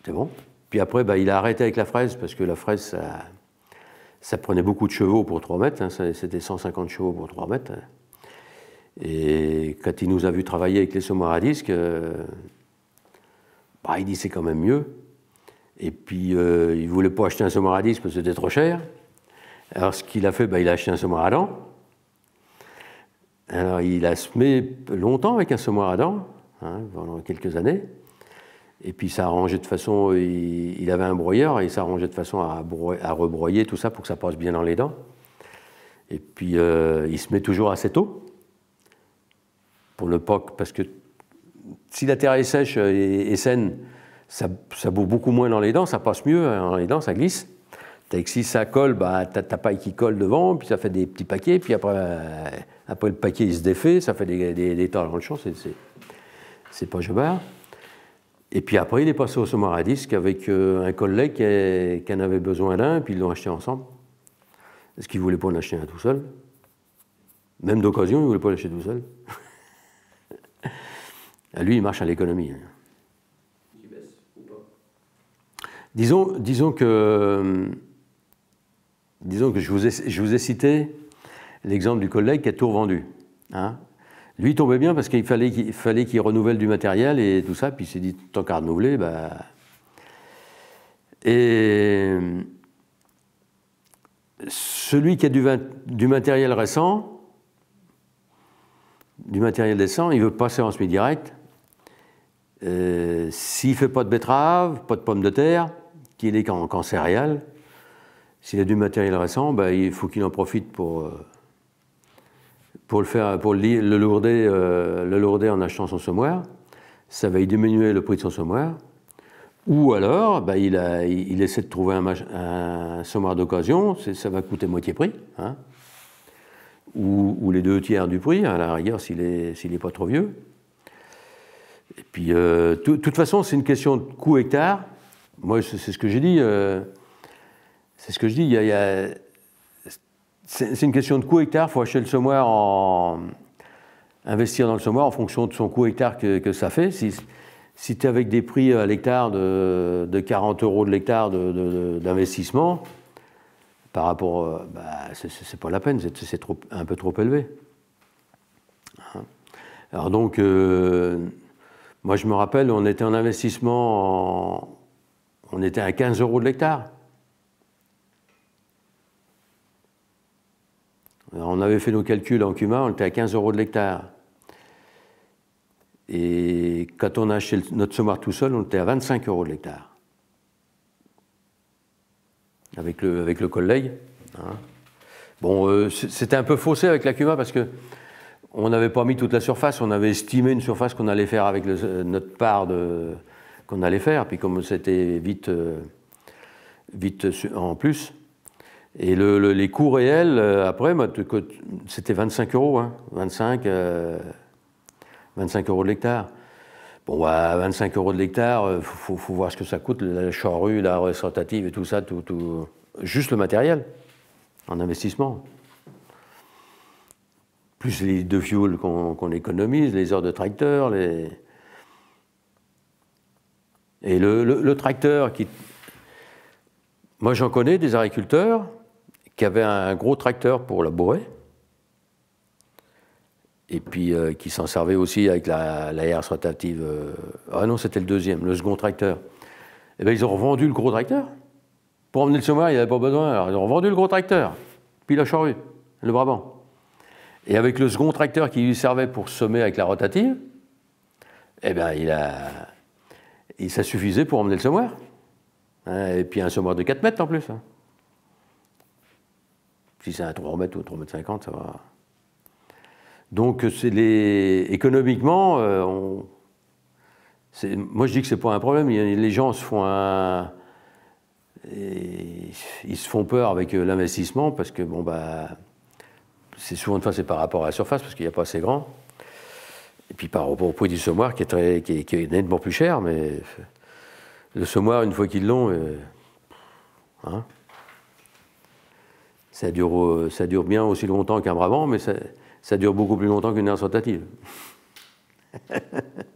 c'est bon. Puis après, bah, il a arrêté avec la fraise, parce que la fraise, ça, prenait beaucoup de chevaux pour 3 mètres. Hein. C'était 150 chevaux pour 3 mètres. Hein. Et quand il nous a vu travailler avec les saumoirs à disque, bah, il dit, c'est quand même mieux. Et puis, il ne voulait pas acheter un saumoir à disque parce que c'était trop cher. Alors ce qu'il a fait, bah, il a acheté un semoir à dents. Alors il a semé longtemps avec un semoir à dents, hein, pendant quelques années. Et puis ça de façon, il, avait un broyeur et ça arrangeait de façon à, à, rebroyer tout ça pour que ça passe bien dans les dents. Et puis euh, il se met toujours assez tôt pour le POC parce que si la terre est sèche et, saine, ça, ça boue beaucoup moins dans les dents, ça passe mieux hein, dans les dents, ça glisse si ça colle, bah, t'as ta paille qui colle devant, puis ça fait des petits paquets, puis après, euh, après le paquet il se défait, ça fait des, des, dans le champ, c'est pas jobard. Et puis après, il est passé au sommar à avec euh, un collègue qui, en avait besoin d'un, puis ils l'ont acheté ensemble. Est-ce qu'il ne voulait pas en acheter un tout seul. Même d'occasion, il ne voulait pas l'acheter tout seul. <laughs> Lui, il marche à l'économie. Hein. Disons, disons que euh, disons que je vous ai, cité l'exemple du collègue qui a tout revendu. Hein. Lui, tombait bien parce qu'il fallait qu'il renouvelle du matériel et tout ça. Puis il s'est dit, tant qu'à renouveler, bah. Et celui qui a du, matériel récent, du matériel décent, il veut passer en semi direct. Euh, s'il ne fait pas de betterave, pas de pommes de terre, qu'il est qu'en céréales, s'il a du matériel récent, bah, il faut qu'il en profite pour, euh, pour, le, faire, pour le, lourder, euh, le en achetant son sommoir. Ça va y diminuer le prix de son sommoir. Ou alors, bah, il, essaie de trouver un, un d'occasion, ça va coûter moitié prix, hein. ou, les deux tiers du prix, à la rigueur, s'il n'est pas trop vieux. Et puis, de euh, toute façon, c'est une question de coût hectare. Moi, c'est ce que j'ai dit c'est ce que je dis. c'est une question de coût hectare. Il faut acheter le semoir en investir dans le semoir en fonction de son coût hectare que, ça fait. Si, si tu es avec des prix à l'hectare de, 40 euros de l'hectare d'investissement, par rapport, euh, bah, c'est pas la peine, c'est un peu trop élevé. Hein? Alors donc, euh, moi je me rappelle, on était en investissement, on était à 15 euros de l'hectare. on avait fait nos calculs en Cuma, on était à 15 euros de l'hectare. Et quand on a acheté notre semoir tout seul, on était à 25 euros de l'hectare. Avec le, avec le collègue. Hein. Bon, euh, c'était un peu faussé avec la Cuma, parce que on n'avait pas mis toute la surface, on avait estimé une surface qu'on allait faire avec euh, notre part qu'on allait faire. Puis comme c'était vite, euh, vite en plus, et les coûts réels, euh, après, c'était 25 euros, 25, hein. euh, euros de l'hectare. Bon, bah, 25 euros de l'hectare, il euh, faut, voir ce que ça coûte, la charrue, la ressortative et tout ça, tout, juste le matériel en investissement. Plus les deux fuels qu'on économise, les heures de tracteur, les... Et le tracteur qui... Moi, j'en connais des agriculteurs qui avait un gros tracteur pour labourer, et puis euh, qui s'en servait aussi avec la, la rotative. Euh, ah non, c'était le deuxième, le second tracteur. Eh bien, ils ont revendu le gros tracteur. Pour emmener le semoir, il n'y avait pas besoin. Alors, ils ont revendu le gros tracteur, puis la charrue, le Brabant. Et avec le second tracteur qui lui servait pour semer avec la rotative, eh bien, il a... Et ça suffisait pour emmener le semoir. Hein, et puis un semoir de 4 mètres en plus. Hein. Si c'est à 3 mètres ou 3 mètres 50, ça va. Donc, les... économiquement, euh, moi je dis que c'est pas un problème. Les gens se font ils se font peur avec euh, l'investissement parce que bon bah c'est souvent enfin, c'est par rapport à la surface parce qu'il n'y a pas assez grand et puis par rapport au prix du semoir qui est très qui nettement plus cher mais le sommoir, une fois qu'ils l'ont euh, hein, ça dure, euh, ça dure bien aussi longtemps qu'un Brabant, mais ça, dure beaucoup plus longtemps qu'une air <laughs>